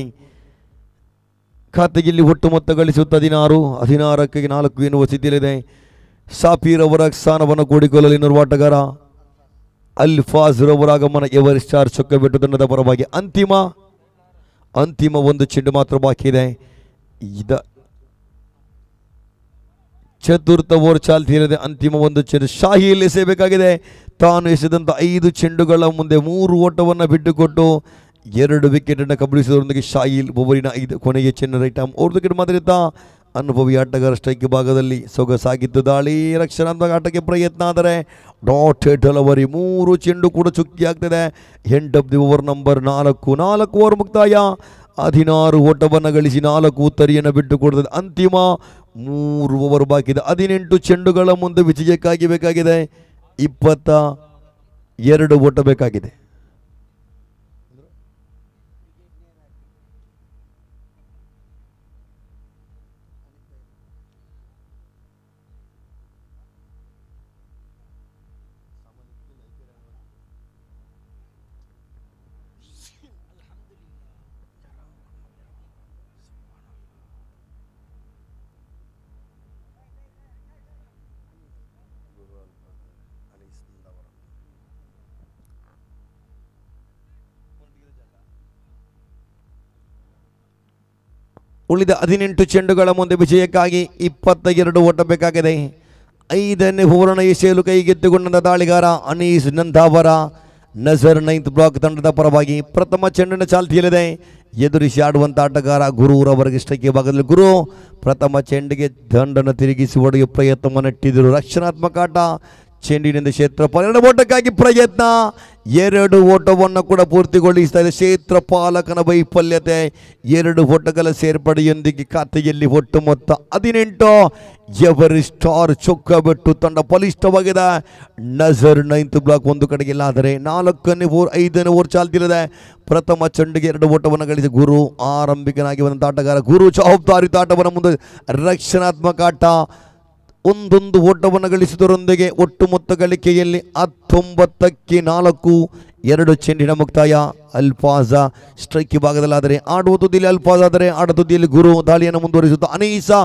ಖಾತೆಯಲ್ಲಿ ಒಟ್ಟು ಮೊತ್ತ ಗಳಿಸುತ್ತ ಹದಿನಾರು ಹದಿನಾರಕ್ಕೆ ನಾಲ್ಕು ಎನ್ನುವ ಸ್ಥಿತಿಯಲ್ಲಿದೆ ಸಾಫೀರ್ ಅವರ ಸ್ಥಾನವನ್ನು ಕೂಡಿಕೊಳ್ಳಲಿರುವ ಆಟಗಾರ ಅಲ್ಫಾಜ್ ರವರ ಆಗಮನ ಎವರ್ ಸ್ಟಾರ್ ಚೊಕ್ಕ ಬಿಟ್ಟು ತಂಡದ ಪರವಾಗಿ ಅಂತಿಮ ಅಂತಿಮ ಒಂದು ಚೆಂಡು ಮಾತ್ರ ಬಾಕಿ ಇದೆ ಇದ ಚತುರ್ಥ ಓವರ್ ಚಾಲ್ತಿಯಲ್ಲಿದೆ ಅಂತಿಮ ಒಂದು ಚೆಂಡು ಶಾಹಿಯಲ್ಲಿ ಸೇಬೇಕಾಗಿದೆ ತಾನು ಎಸೆದಂಥ ಐದು ಚೆಂಡುಗಳ ಮುಂದೆ ಮೂರು ಓಟವನ್ನು ಬಿಟ್ಟುಕೊಟ್ಟು ಎರಡು ವಿಕೆಟನ್ನು ಕಬಳಿಸಿದೊಂದಿಗೆ ಶಾಯಿಲ್ ಒಬ್ಬರಿನ ಐದು ಕೊನೆಗೆ ಚೆನ್ನ ರೈಟ್ ಆಮ್ ವಿಕೆಟ್ ಮಾತ್ರ ಅನುಭವಿ ಆಟಗಾರ ಸ್ಟ್ರೈಕ್ ಭಾಗದಲ್ಲಿ ಸೊಗಸಾಗಿದ್ದು ದಾಳಿ ರಕ್ಷಣಾತ್ಮಕ ಆಟಕ್ಕೆ ಪ್ರಯತ್ನ ಆದರೆ ಡಾಟ್ ಹೆಡ್ ಹಲವರಿ ಮೂರು ಚೆಂಡು ಕೂಡ ಆಗ್ತದೆ end of the over number ನಾಲ್ಕು ನಾಲ್ಕು ಓವರ್ ಮುಕ್ತಾಯ ಹದಿನಾರು ಓಟವನ್ನು ಗಳಿಸಿ ನಾಲ್ಕು ಉತ್ತರಿಯನ್ನು ಬಿಟ್ಟು ಕೊಡ್ತದೆ ಅಂತಿಮ ಮೂರು ಓವರ್ ಬಾಕಿದೆ ಹದಿನೆಂಟು ಚೆಂಡುಗಳ ಮುಂದೆ ವಿಜಯಕ್ಕಾಗಿ ಬೇಕಾಗಿದೆ ಇಪ್ಪತ್ತ ಎರಡು ಓಟ ಬೇಕಾಗಿದೆ ಉಳಿದ ಹದಿನೆಂಟು ಚೆಂಡುಗಳ ಮುಂದೆ ವಿಜಯಕ್ಕಾಗಿ ಇಪ್ಪತ್ತ ಎರಡು ಓಟ ಬೇಕಾಗಿದೆ ಐದನೇ ಹೋರಾಣ ಎಸೆಯಲು ಕೈಗೆತ್ತಿಕೊಂಡಂತ ದಾಳಿಗಾರ ಅನೀಸ್ ನಂದಾವರ ನಜರ್ ನೈನ್ತ್ ಬ್ಲಾಕ್ ತಂಡದ ಪರವಾಗಿ ಪ್ರಥಮ ಚೆಂಡಿನ ಚಾಲ್ತಿಯಲ್ಲಿದೆ ಎದುರಿಸಿ ಆಡುವಂಥ ಆಟಗಾರ ಗುರುರವರೆಗೆ ಇಷ್ಟಕ್ಕೆ ಭಾಗದಲ್ಲಿ ಗುರು ಪ್ರಥಮ ಚೆಂಡಿಗೆ ದಂಡನ್ನು ತಿರುಗಿಸಿ ಒಡೆಯುವ ಪ್ರಯತ್ನವನ್ನು ಇಟ್ಟಿದ್ದರು ರಕ್ಷಣಾತ್ಮಕ ಆಟ ಚೆಂಡಿನಿಂದ ಕ್ಷೇತ್ರಪಾಲ ಓಟಕ್ಕಾಗಿ ಪ್ರಯತ್ನ ಎರಡು ಓಟವನ್ನು ಕೂಡ ಪೂರ್ತಿಗೊಳಿಸ್ತಾ ಇದೆ ಕ್ಷೇತ್ರಪಾಲಕನ ವೈಫಲ್ಯತೆ ಎರಡು ಓಟಗಳ ಸೇರ್ಪಡೆಯೊಂದಿಗೆ ಖಾತೆಯಲ್ಲಿ ಒಟ್ಟು ಮೊತ್ತ ಹದಿನೆಂಟು ಎವರಿ ಸ್ಟಾರ್ ಚೊಕ್ಕ ಬಿಟ್ಟು ತಂಡ ಬಲಿಷ್ಠವಾಗಿದೆ ನಜರ್ ನೈನ್ತ್ ಬ್ಲಾಕ್ ಒಂದು ಕಡೆಗೆ ಆದರೆ ನಾಲ್ಕನೇ ಓವರ್ ಐದನೇ ಓವರ್ ಚಾಲ್ತಿರದೆ ಪ್ರಥಮ ಚಂಡಿಗೆ ಎರಡು ಓಟವನ್ನು ಗಳಿಸಿದ ಗುರು ಆರಂಭಿಕನಾಗಿ ಬಂದ ಆಟಗಾರ ಗುರು ಜವಾಬ್ದಾರಿ ಆಟವನ್ನು ಮುಂದೆ ರಕ್ಷಣಾತ್ಮಕ ಆಟ ಒಂದೊಂದು ಓಟವನ್ನು ಗಳಿಸಿದರೊಂದಿಗೆ ಒಟ್ಟು ಮೊತ್ತ ಗಳಿಕೆಯಲ್ಲಿ ಹತ್ತೊಂಬತ್ತಕ್ಕೆ ನಾಲ್ಕು ಎರಡು ಚೆಂಡಿನ ಮುಕ್ತಾಯ ಅಲ್ಫಾಜ ಸ್ಟ್ರೈಕ್ ಭಾಗದಲ್ಲಾದರೆ ಆಡುವ ತುದಿಯಲ್ಲಿ ಅಲ್ಫಾಜ್ ಆದರೆ ಆಡ ತುದಿಯಲ್ಲಿ ಗುರು ದಾಳಿಯನ್ನು ಮುಂದುವರಿಸುತ್ತಾ ಅನೀಸಾ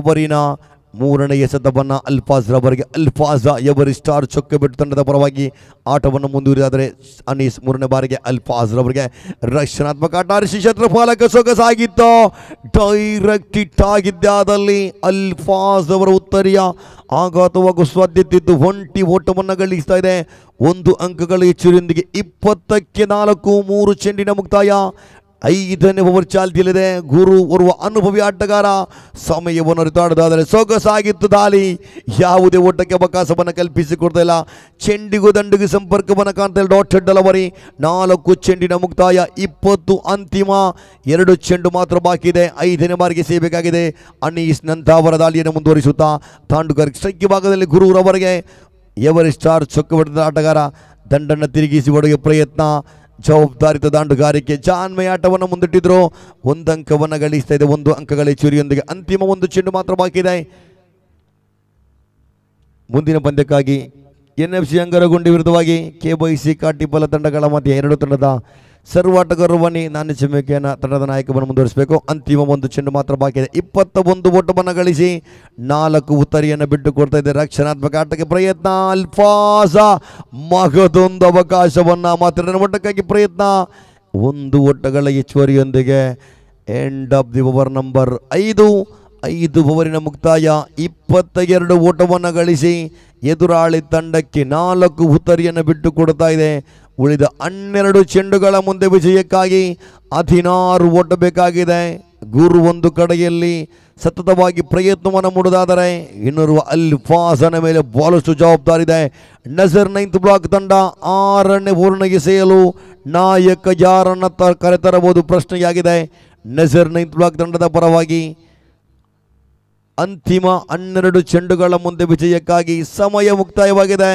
ಒಬ್ಬರಿನ ಮೂರನೆಯ ಅಲ್ಫಾಜ್ ರವರಿಗೆ ಅಲ್ಫಾಜ ಎವರಿ ಸ್ಟಾರ್ ಚೊಕ್ಕೆ ಬಿಟ್ಟು ತಂಡದ ಪರವಾಗಿ ಆಟವನ್ನು ಮುಂದುವರಿದಾದರೆ ಅನೀಸ್ ಮೂರನೇ ಬಾರಿಗೆ ಅಲ್ಫಾಜ್ರವರಿಗೆ ರಕ್ಷಣಾತ್ಮಕ ಆಟ ಶತ್ರು ಫಲಕ ಸೊಗಸಾಗಿತ್ತು ಡೈರೆಕ್ಟ್ ಇಟ್ ಆಗಿದ್ದಾದಲ್ಲಿ ಅಲ್ಫಾಜ್ ಅವರ ಉತ್ತರಿಯ ಆಘಾತವಾಗುವ ಸಾಧ್ಯತೆ ಇದ್ದು ಒಂಟಿ ಓಟವನ್ನು ಗಳಿಸ್ತಾ ಇದೆ ಒಂದು ಅಂಕಗಳ ಹೆಚ್ಚಿನೊಂದಿಗೆ ಇಪ್ಪತ್ತಕ್ಕೆ ನಾಲ್ಕು ಮೂರು ಚೆಂಡಿನ ಮುಕ್ತಾಯ ಐದನೇ ಓವರ್ ಚಾಲ್ತಿಯಲ್ಲಿದೆ ಗುರು ಓರ್ವ ಅನುಭವಿ ಆಟಗಾರ ಸಮಯವನ್ನು ಅರಿತಾಡದಾದರೆ ಸೊಗಸಾಗಿತ್ತು ದಾಳಿ ಯಾವುದೇ ಓಟಕ್ಕೆ ಅವಕಾಶವನ್ನು ಕಲ್ಪಿಸಿಕೊಡ್ತಾ ಇಲ್ಲ ಚೆಂಡಿಗೂ ದಂಡಿಗೂ ಸಂಪರ್ಕವನ್ನು ಕಾಣ್ತಾ ಇಲ್ಲ ಡಾಟ್ ಹೆಡ್ಡಲ ಅಲವರಿ ನಾಲ್ಕು ಚೆಂಡಿನ ಮುಕ್ತಾಯ ಇಪ್ಪತ್ತು ಅಂತಿಮ ಎರಡು ಚೆಂಡು ಮಾತ್ರ ಬಾಕಿ ಇದೆ ಐದನೇ ಬಾರಿಗೆ ಸೇಬೇಕಾಗಿದೆ ಅನೀಶ್ ಅವರ ದಾಳಿಯನ್ನು ಮುಂದುವರಿಸುತ್ತಾ ತಾಂಡುಗಾರಿಕೆ ಸ್ಟ್ರೈಕ್ ಭಾಗದಲ್ಲಿ ರವರಿಗೆ ಎವರೆಸ್ಟ್ ಸ್ಟಾರ್ ಚೊಕ್ಕ ಆಟಗಾರ ದಂಡನ್ನು ತಿರುಗಿಸಿ ಹೊಡೆಯುವ ಪ್ರಯತ್ನ ಜವಾಬ್ದಾರಿತ ದಾಂಡುಗಾರಿಕೆ ಜಾನ್ಮಯಾಟವನ್ನು ಮುಂದಿಟ್ಟಿದ್ರು ಒಂದು ಅಂಕವನ್ನು ಗಳಿಸ್ತಾ ಇದೆ ಒಂದು ಅಂಕಗಳ ಚೂರಿಯೊಂದಿಗೆ ಅಂತಿಮ ಒಂದು ಚೆಂಡು ಮಾತ್ರ ಬಾಕಿ ಮುಂದಿನ ಪಂದ್ಯಕ್ಕಾಗಿ ಎನ್ಎಫ್ಸಿ ಎಫ್ ಅಂಗರಗುಂಡಿ ವಿರುದ್ಧವಾಗಿ ಕೆ ವೈ ಸಿ ತಂಡಗಳ ಮಧ್ಯೆ ಎರಡು ತಂಡದ ಸರ್ವಾಟಗಾರವನಿ ನಾನು ಚಿಮ್ಮಿಕೆಯನ್ನು ತಂಡದ ನಾಯಕವನ್ನು ಮುಂದುವರಿಸಬೇಕು ಅಂತಿಮ ಒಂದು ಚೆಂಡು ಮಾತ್ರ ಬಾಕಿ ಇದೆ ಇಪ್ಪತ್ತ ಒಂದು ಓಟವನ್ನು ಗಳಿಸಿ ನಾಲ್ಕು ಉತ್ತರಿಯನ್ನು ಬಿಟ್ಟು ಕೊಡ್ತಾ ಇದೆ ರಕ್ಷಣಾತ್ಮಕ ಆಟಕ್ಕೆ ಪ್ರಯತ್ನ ಅಲ್ಫಾಸ ಮಗದೊಂದು ಅವಕಾಶವನ್ನು ಮಾತ್ರ ಓಟಕ್ಕಾಗಿ ಪ್ರಯತ್ನ ಒಂದು ಓಟಗಳ ಹೆಚ್ಚುವರಿಯೊಂದಿಗೆ end of the over number ಐದು ಐದು ಓವರಿನ ಮುಕ್ತಾಯ ಇಪ್ಪತ್ತ ಎರಡು ಓಟವನ್ನು ಗಳಿಸಿ ಎದುರಾಳಿ ತಂಡಕ್ಕೆ ನಾಲ್ಕು ಉತ್ತರಿಯನ್ನು ಬಿಟ್ಟು ಕೊಡ್ತಾ ಇದೆ ಉಳಿದ ಹನ್ನೆರಡು ಚೆಂಡುಗಳ ಮುಂದೆ ವಿಜಯಕ್ಕಾಗಿ ಹದಿನಾರು ಒಡ್ಡಬೇಕಾಗಿದೆ ಗುರು ಒಂದು ಕಡೆಯಲ್ಲಿ ಸತತವಾಗಿ ಪ್ರಯತ್ನವನ್ನು ಮೂಡುದಾದರೆ ಇನ್ನೊರುವ ಅಲ್ಲಿ ಫಾಸನ ಮೇಲೆ ಬಹಳಷ್ಟು ಜವಾಬ್ದಾರಿ ಇದೆ ನಜರ್ ನೈನ್ತ್ ಬ್ಲಾಕ್ ತಂಡ ಆರನೇ ಸೇಯಲು ನಾಯಕ ಯಾರನ್ನ ತ ಕರೆತರಬಹುದು ಪ್ರಶ್ನೆಯಾಗಿದೆ ನಜರ್ ನೈನ್ತ್ ಬ್ಲಾಕ್ ತಂಡದ ಪರವಾಗಿ ಅಂತಿಮ ಹನ್ನೆರಡು ಚೆಂಡುಗಳ ಮುಂದೆ ವಿಜಯಕ್ಕಾಗಿ ಸಮಯ ಮುಕ್ತಾಯವಾಗಿದೆ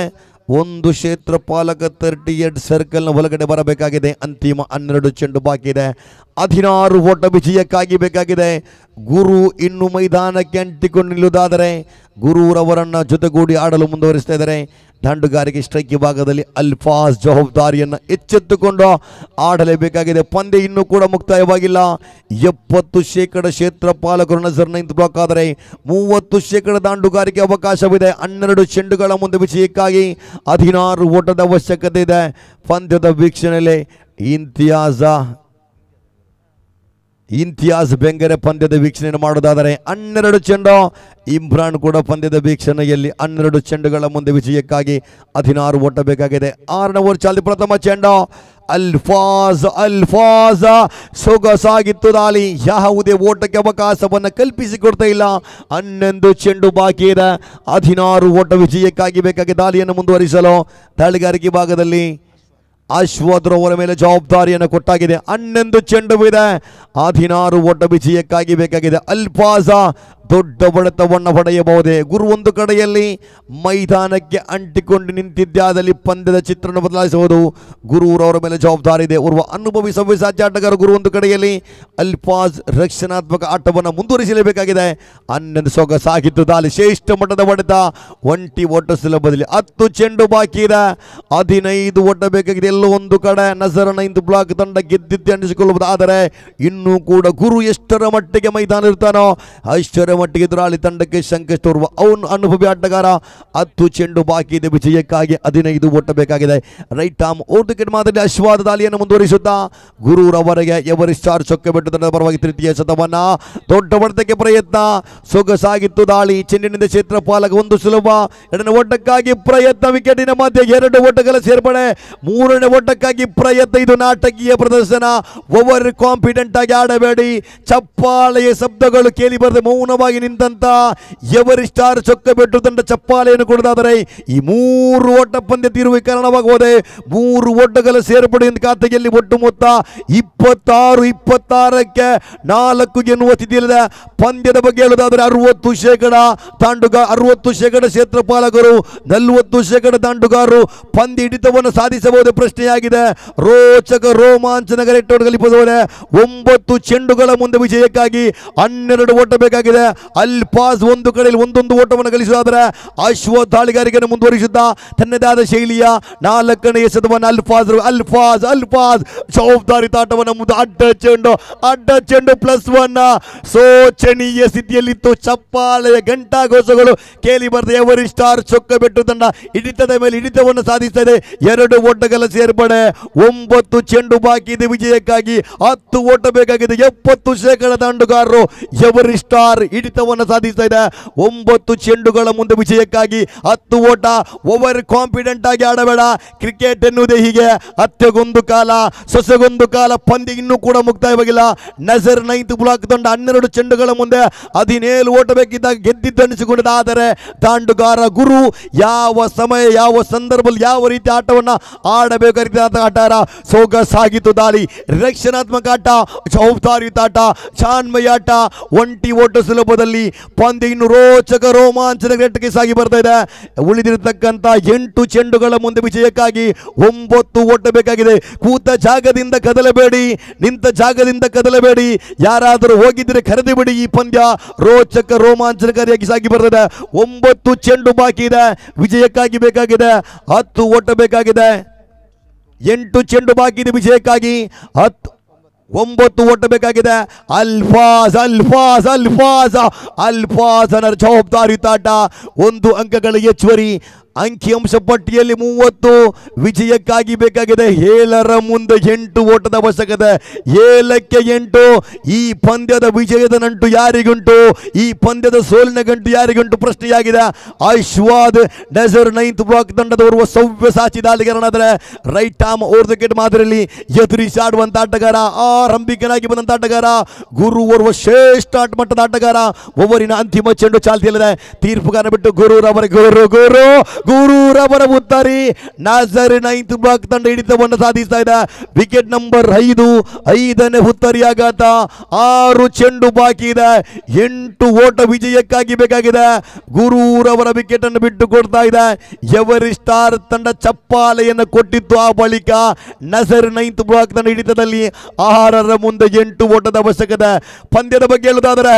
ಒಂದು ಕ್ಷೇತ್ರ ಪಾಲಕ ತರ್ಟಿ ಏಟ್ ಸರ್ಕಲ್ನ ಒಳಗಡೆ ಬರಬೇಕಾಗಿದೆ ಅಂತಿಮ ಹನ್ನೆರಡು ಚೆಂಡು ಬಾಕಿ ಇದೆ ಹದಿನಾರು ಓಟ ವಿಜಯಕ್ಕಾಗಿ ಬೇಕಾಗಿದೆ ಗುರು ಇನ್ನು ಮೈದಾನಕ್ಕೆ ಅಂಟಿಕೊಂಡು ನಿಲ್ಲುವುದಾದರೆ ಗುರುರವರನ್ನ ಜೊತೆಗೂಡಿ ಆಡಲು ಮುಂದುವರಿಸ್ತಾ ಇದ್ದಾರೆ ದಂಡುಗಾರಿಕೆ ಸ್ಟ್ರೈಕ್ ವಿಭಾಗದಲ್ಲಿ ಅಲ್ಫಾಸ್ ಜವಾಬ್ದಾರಿಯನ್ನು ಎಚ್ಚೆತ್ತುಕೊಂಡು ಆಡಲೇಬೇಕಾಗಿದೆ ಪಂದ್ಯ ಇನ್ನೂ ಕೂಡ ಮುಕ್ತಾಯವಾಗಿಲ್ಲ ಎಪ್ಪತ್ತು ಶೇಕಡ ಕ್ಷೇತ್ರ ಪಾಲಕರು ನಜರ್ ನಿಂತು ಬ್ಲಾಕ್ ಆದರೆ ಮೂವತ್ತು ಶೇಕಡ ದಾಂಡುಗಾರಿಕೆ ಅವಕಾಶವಿದೆ ಹನ್ನೆರಡು ಚೆಂಡುಗಳ ಮುಂದೆ ವಿಷಯಕ್ಕಾಗಿ ಹದಿನಾರು ಓಟದ ಅವಶ್ಯಕತೆ ಇದೆ ಪಂದ್ಯದ ವೀಕ್ಷಣೆಯಲ್ಲಿ ಇಂತಿಯಾಜ ಇಂತಿಯಾಸ್ ಬೆಂಗರೆ ಪಂದ್ಯದ ವೀಕ್ಷಣೆಯನ್ನು ಮಾಡೋದಾದರೆ ಹನ್ನೆರಡು ಚೆಂಡು ಇಮ್ರಾನ್ ಕೂಡ ಪಂದ್ಯದ ವೀಕ್ಷಣೆಯಲ್ಲಿ ಹನ್ನೆರಡು ಚೆಂಡುಗಳ ಮುಂದೆ ವಿಜಯಕ್ಕಾಗಿ ಹದಿನಾರು ಓಟ ಬೇಕಾಗಿದೆ ಆರನೇ ಓವರ್ ಚಾಲಿ ಪ್ರಥಮ ಚೆಂಡು ಅಲ್ಫಾಜ್ ಅಲ್ಫಾಜ್ ಸೊಗಸಾಗಿತ್ತು ದಾಲಿ ಯಾವುದೇ ಓಟಕ್ಕೆ ಅವಕಾಶವನ್ನು ಕಲ್ಪಿಸಿಕೊಡ್ತಾ ಇಲ್ಲ ಹನ್ನೊಂದು ಚೆಂಡು ಬಾಕಿ ಇದೆ ಹದಿನಾರು ಓಟ ವಿಜಯಕ್ಕಾಗಿ ಬೇಕಾಗಿ ದಾಲಿಯನ್ನು ಮುಂದುವರಿಸಲು ತಾಳಿಗಾರಿಕೆ ಭಾಗದಲ್ಲಿ ಅಶ್ವದ್ರೋವನ ಮೇಲೆ ಜವಾಬ್ದಾರಿಯನ್ನು ಕೊಟ್ಟಾಗಿದೆ ಹನ್ನೊಂದು ಚೆಂಡು ಇದೆ ಹದಿನಾರು ಒಡ್ಡ ವಿಜಯಕ್ಕಾಗಿ ಬೇಕಾಗಿದೆ ಅಲ್ಪಾಸ ದೊಡ್ಡ ಒಡೆತವನ್ನು ಪಡೆಯಬಹುದೇ ಗುರು ಒಂದು ಕಡೆಯಲ್ಲಿ ಮೈದಾನಕ್ಕೆ ಅಂಟಿಕೊಂಡು ನಿಂತಿದ್ದಾದಲ್ಲಿ ಪಂದ್ಯದ ಚಿತ್ರವನ್ನು ಬದಲಾಯಿಸುವುದು ಗುರುರವರ ಮೇಲೆ ಜವಾಬ್ದಾರಿ ಇದೆ ಓರ್ವ ಅನುಭವಿ ಸಾಧ್ಯ ಆಟಗಾರ ಗುರು ಒಂದು ಕಡೆಯಲ್ಲಿ ಅಲ್ಪಾಜ್ ರಕ್ಷಣಾತ್ಮಕ ಆಟವನ್ನು ಮುಂದುವರಿಸಲೇಬೇಕಾಗಿದೆ ಹನ್ನೊಂದು ಸೊಗಸಾಗಿದ್ದು ದಾಲಿ ಶ್ರೇಷ್ಠ ಮಟ್ಟದ ಹೊಡೆತ ಒಂಟಿ ಓಟ ಸುಲಭದಲ್ಲಿ ಹತ್ತು ಚೆಂಡು ಬಾಕಿ ಇದೆ ಹದಿನೈದು ಓಟ ಬೇಕಾಗಿದೆ ಎಲ್ಲೋ ಒಂದು ಕಡೆ ನಜರನ ಇಂದು ಬ್ಲಾಕ್ ತಂಡ ಗೆದ್ದಿದ್ದೆ ಅನ್ನಿಸಿಕೊಳ್ಳುವುದು ಆದರೆ ಇನ್ನೂ ಕೂಡ ಗುರು ಎಷ್ಟರ ಮಟ್ಟಿಗೆ ಮೈದಾನ ಇರ್ತಾನೋ ಅಷ್ಟರ ಮಟ್ಟಿಗೆ ದುರಾಳಿ ತಂಡಕ್ಕೆ ಸಂಕಷ್ಟೋರ್ವ ಅವನು ಅನುಭವಿ ಆಟಗಾರ ಹತ್ತು ಚೆಂಡು ಬಾಕಿ ಇದೆ ವಿಜಯಕ್ಕಾಗಿ ಹದಿನೈದು ಓಟ ರೈಟ್ ಆಮ್ ಓಟ್ ವಿಕೆಟ್ ಮಾದರಿ ಅಶ್ವಾದ ದಾಳಿಯನ್ನು ಮುಂದುವರಿಸುತ್ತಾ ಗುರುರವರೆಗೆ ಎವರಿ ಸ್ಟಾರ್ ಚೊಕ್ಕೆ ಬಿಟ್ಟು ಪರವಾಗಿ ತೃತೀಯ ಶತಮಾನ ದೊಡ್ಡ ಹೊಡೆತಕ್ಕೆ ಪ್ರಯತ್ನ ಸೊಗಸಾಗಿತ್ತು ದಾಳಿ ಚೆಂಡಿನಿಂದ ಕ್ಷೇತ್ರಪಾಲಕ ಒಂದು ಸುಲಭ ಎರಡನೇ ಓಟಕ್ಕಾಗಿ ಪ್ರಯತ್ನ ವಿಕೆಟಿನ ಮಧ್ಯೆ ಎರಡು ಓಟಗಳ ಸೇರ್ಪಡೆ ಮೂರನೇ ಓಟಕ್ಕಾಗಿ ಪ್ರಯತ್ನ ಇದು ನಾಟಕೀಯ ಪ್ರದರ್ಶನ ಓವರ್ ಕಾನ್ಫಿಡೆಂಟ್ ಆಗಿ ಆಡಬೇಡಿ ಚಪ್ಪಾಳೆಯ ಶಬ್ದಗಳು ಕೇಳಿ ಬರದೆ ಮೌನವಾಗಿ ಪರವಾಗಿ ನಿಂತ ಚೊಕ್ಕ ಬೆಟ್ಟು ತಂಡ ಚಪ್ಪಾಲೆಯನ್ನು ಕೊಡದಾದರೆ ಈ ಮೂರು ಓಟ ಪಂದ್ಯ ತೀರುವ ಕಾರಣವಾಗುವುದೇ ಮೂರು ಓಟಗಳ ಸೇರ್ಪಡೆ ಖಾತೆಯಲ್ಲಿ ಒಟ್ಟು ಮೊತ್ತ ಇಪ್ಪತ್ತಾರು ಇಪ್ಪತ್ತಾರಕ್ಕೆ ನಾಲ್ಕು ಎನ್ನುವ ಸ್ಥಿತಿಯಲ್ಲಿದೆ ಪಂದ್ಯದ ಬಗ್ಗೆ ಹೇಳುವುದಾದರೆ ಅರವತ್ತು ಶೇಕಡ ತಾಂಡುಗ ಅರವತ್ತು ಶೇಕಡ ಕ್ಷೇತ್ರಪಾಲಕರು ನಲವತ್ತು ಶೇಕಡ ತಾಂಡುಗಾರರು ಪಂದ್ಯ ಹಿಡಿತವನ್ನು ಸಾಧಿಸಬಹುದು ಪ್ರಶ್ನೆಯಾಗಿದೆ ರೋಚಕ ರೋಮಾಂಚನಗರ ಎಟ್ಟೋಟಗಳಲ್ಲಿ ಒಂಬತ್ತು ಚೆಂಡುಗಳ ಮುಂದೆ ವಿಜಯಕ್ಕಾಗಿ ಹನ್ನೆರಡು ಓಟ ಬೇಕಾಗಿದೆ ಪಾಸ್ ಒಂದು ಕಡೆಯಲ್ಲಿ ಒಂದೊಂದು ಓಟವನ್ನು ಗಳಿಸುವುದಾದ್ರೆ ಅಶ್ವ ತಾಳಿಗಾರಿಕೆಯನ್ನು ಮುಂದುವರಿಸಿದ್ದ ತನ್ನದಾದ ಶೈಲಿಯ ನಾಲ್ಕನೇ ಎಸೆತವನ್ನು ಅಲ್ಫಾಜ್ ಅಲ್ಫಾಜ್ ಅಲ್ಫಾಜ್ ಜವಾಬ್ದಾರಿ ತಾಟವನ್ನು ಮುಂದೆ ಅಡ್ಡ ಚೆಂಡು ಅಡ್ಡ ಚೆಂಡು ಪ್ಲಸ್ ಒನ್ ಶೋಚನೀಯ ಸ್ಥಿತಿಯಲ್ಲಿತ್ತು ಚಪ್ಪಾಳೆಯ ಘೋಷಗಳು ಕೇಳಿ ಬರೆದ ಎವರಿ ಸ್ಟಾರ್ ಚೊಕ್ಕ ಬೆಟ್ಟು ತಂಡ ಹಿಡಿತದ ಮೇಲೆ ಹಿಡಿತವನ್ನು ಸಾಧಿಸದೆ ಎರಡು ಓಟಗಳ ಸೇರ್ಪಡೆ ಒಂಬತ್ತು ಚೆಂಡು ಬಾಕಿ ಇದೆ ವಿಜಯಕ್ಕಾಗಿ ಹತ್ತು ಓಟ ಬೇಕಾಗಿದೆ ಎಪ್ಪತ್ತು ಶೇಕಡ ಅಂಡುಗಾರರು ಎವರಿ ಸ್ಟಾರ್ ಹಿಡಿತವನ್ನು ಸಾಧಿಸ್ತಾ ಇದೆ ಒಂಬತ್ತು ಚೆಂಡುಗಳ ಮುಂದೆ ವಿಜಯಕ್ಕಾಗಿ ಹತ್ತು ಓಟ ಓವರ್ ಕಾನ್ಫಿಡೆಂಟ್ ಆಗಿ ಆಡಬೇಡ ಕ್ರಿಕೆಟ್ ಎನ್ನುವುದೇ ಹೀಗೆ ಹತ್ಯೆಗೊಂದು ಕಾಲ ಸೊಸೆಗೊಂದು ಕಾಲ ಪಂದ್ಯ ಇನ್ನೂ ಕೂಡ ಮುಕ್ತಾಯವಾಗಿಲ್ಲ ನಜರ್ ನೈನ್ತ್ ಬ್ಲಾಕ್ ತಂಡ ಹನ್ನೆರಡು ಚೆಂಡುಗಳ ಮುಂದೆ ಹದಿನೇಳು ಓಟ ಬೇಕಿದ್ದಾಗ ಗೆದ್ದಿದ್ದನಿಸಿಕೊಂಡಿದೆ ಆದರೆ ತಾಂಡುಗಾರ ಗುರು ಯಾವ ಸಮಯ ಯಾವ ಸಂದರ್ಭದಲ್ಲಿ ಯಾವ ರೀತಿ ಆಟವನ್ನು ಆಡಬೇಕಾದ ಆಟಾರ ಸೊಗಸಾಗಿತ್ತು ದಾಳಿ ರಕ್ಷಣಾತ್ಮಕ ಆಟ ಜವಾಬ್ದಾರಿಯುತ ಆಟ ಚಾನ್ಮಯ ಆಟ ಒಂಟಿ ಓಟ ಸುಲಭ ಸಂದರ್ಭದಲ್ಲಿ ಪಂದ್ಯ ಇನ್ನು ರೋಚಕ ರೋಮಾಂಚನ ಘಟ್ಟಕ್ಕೆ ಸಾಗಿ ಬರ್ತಾ ಇದೆ ಉಳಿದಿರತಕ್ಕಂಥ ಎಂಟು ಚೆಂಡುಗಳ ಮುಂದೆ ವಿಜಯಕ್ಕಾಗಿ ಒಂಬತ್ತು ಓಟಬೇಕಾಗಿದೆ ಕೂತ ಜಾಗದಿಂದ ಕದಲಬೇಡಿ ನಿಂತ ಜಾಗದಿಂದ ಕದಲಬೇಡಿ ಯಾರಾದರೂ ಹೋಗಿದ್ರೆ ಕರೆದು ಬಿಡಿ ಈ ಪಂದ್ಯ ರೋಚಕ ರೋಮಾಂಚನಕಾರಿಯಾಗಿ ಸಾಗಿ ಬರ್ತಾ ಇದೆ ಒಂಬತ್ತು ಚೆಂಡು ಬಾಕಿ ಇದೆ ವಿಜಯಕ್ಕಾಗಿ ಬೇಕಾಗಿದೆ ಹತ್ತು ಓಟ ಬೇಕಾಗಿದೆ ಎಂಟು ಚೆಂಡು ಬಾಕಿ ಇದೆ ವಿಜಯಕ್ಕಾಗಿ ಹತ್ತು ಒಂಬತ್ತು ಓಟ ಬೇಕಾಗಿದೆ ಅಲ್ಫಾಜ್ ಅಲ್ಫಾಜ್ ಅಲ್ಫಾಜ್ ಅನ್ನ ಜವಾಬ್ದಾರಿ ತಾಟ ಒಂದು ಅಂಕಗಳ ಹೆಚ್ಚುವರಿ ಅಂಕಿಅಂಶ ಪಟ್ಟಿಯಲ್ಲಿ ಮೂವತ್ತು ವಿಜಯಕ್ಕಾಗಿ ಬೇಕಾಗಿದೆ ಏಳರ ಮುಂದೆ ಎಂಟು ಓಟದ ಅವಶ್ಯಕತೆ ಏಳಕ್ಕೆ ಎಂಟು ಈ ಪಂದ್ಯದ ವಿಜಯದ ನಂಟು ಯಾರಿಗುಂಟು ಈ ಪಂದ್ಯದ ಸೋಲಿನ ಗಂಟು ಯಾರಿಗುಂಟು ಪ್ರಶ್ನೆಯಾಗಿದೆ ಐಶ್ವಾದ್ ಡೆಸರ್ ನೈನ್ತ್ ಬ್ಲಾಕ್ ತಂಡದವರು ಸವ್ಯ ಸಾಚಿ ದಾಳಿಗಾರನಾದರೆ right arm over the wicket ಮಾದರಿಯಲ್ಲಿ ಆಡುವಂತ ಆಟಗಾರ ಆರಂಭಿಕನಾಗಿ ಬಂದಂಥ ಆಟಗಾರ ಗುರು ಓರ್ವ ಶ್ರೇಷ್ಠ ಆಟ ಮಟ್ಟದ ಆಟಗಾರ ಓವರಿನ ಅಂತಿಮ ಚೆಂಡು ಚಾಲ್ತಿಯಲ್ಲಿದೆ ತೀರ್ಪುಗಾರ ಬಿಟ್ಟು ರವರ ಗುರು ಗುರು ಗುರೂರವರ ಮುತ್ತಾರಿ ನಾಸರ್ ನೈನ್ತ್ ಬ್ಲಾಕ್ ತಂಡ ಹಿಡಿತವನ್ನು ಸಾಧಿಸ್ತಾ ಇದೆ ವಿಕೆಟ್ ನಂಬರ್ ಐದು ಐದನೇ ಆಘಾತ ಆರು ಚೆಂಡು ಬಾಕಿ ಇದೆ ಎಂಟು ಓಟ ವಿಜಯಕ್ಕಾಗಿ ಬೇಕಾಗಿದೆ ಗುರೂರವರ ವಿಕೆಟ್ ಅನ್ನು ಬಿಟ್ಟು ಕೊಡ್ತಾ ಇದೆ ಎವರಿ ಸ್ಟಾರ್ ತಂಡ ಚಪ್ಪಾಲೆಯನ್ನು ಕೊಟ್ಟಿತ್ತು ಆ ಬಳಿಕ ನಸರ್ ನೈನ್ತ್ ಬ್ಲಾಕ್ ತಂಡ ಹಿಡಿತದಲ್ಲಿ ಆಹಾರರ ಮುಂದೆ ಎಂಟು ಓಟದ ಅವಶ್ಯಕತೆ ಪಂದ್ಯದ ಬಗ್ಗೆ ಹೇಳುವುದಾದರೆ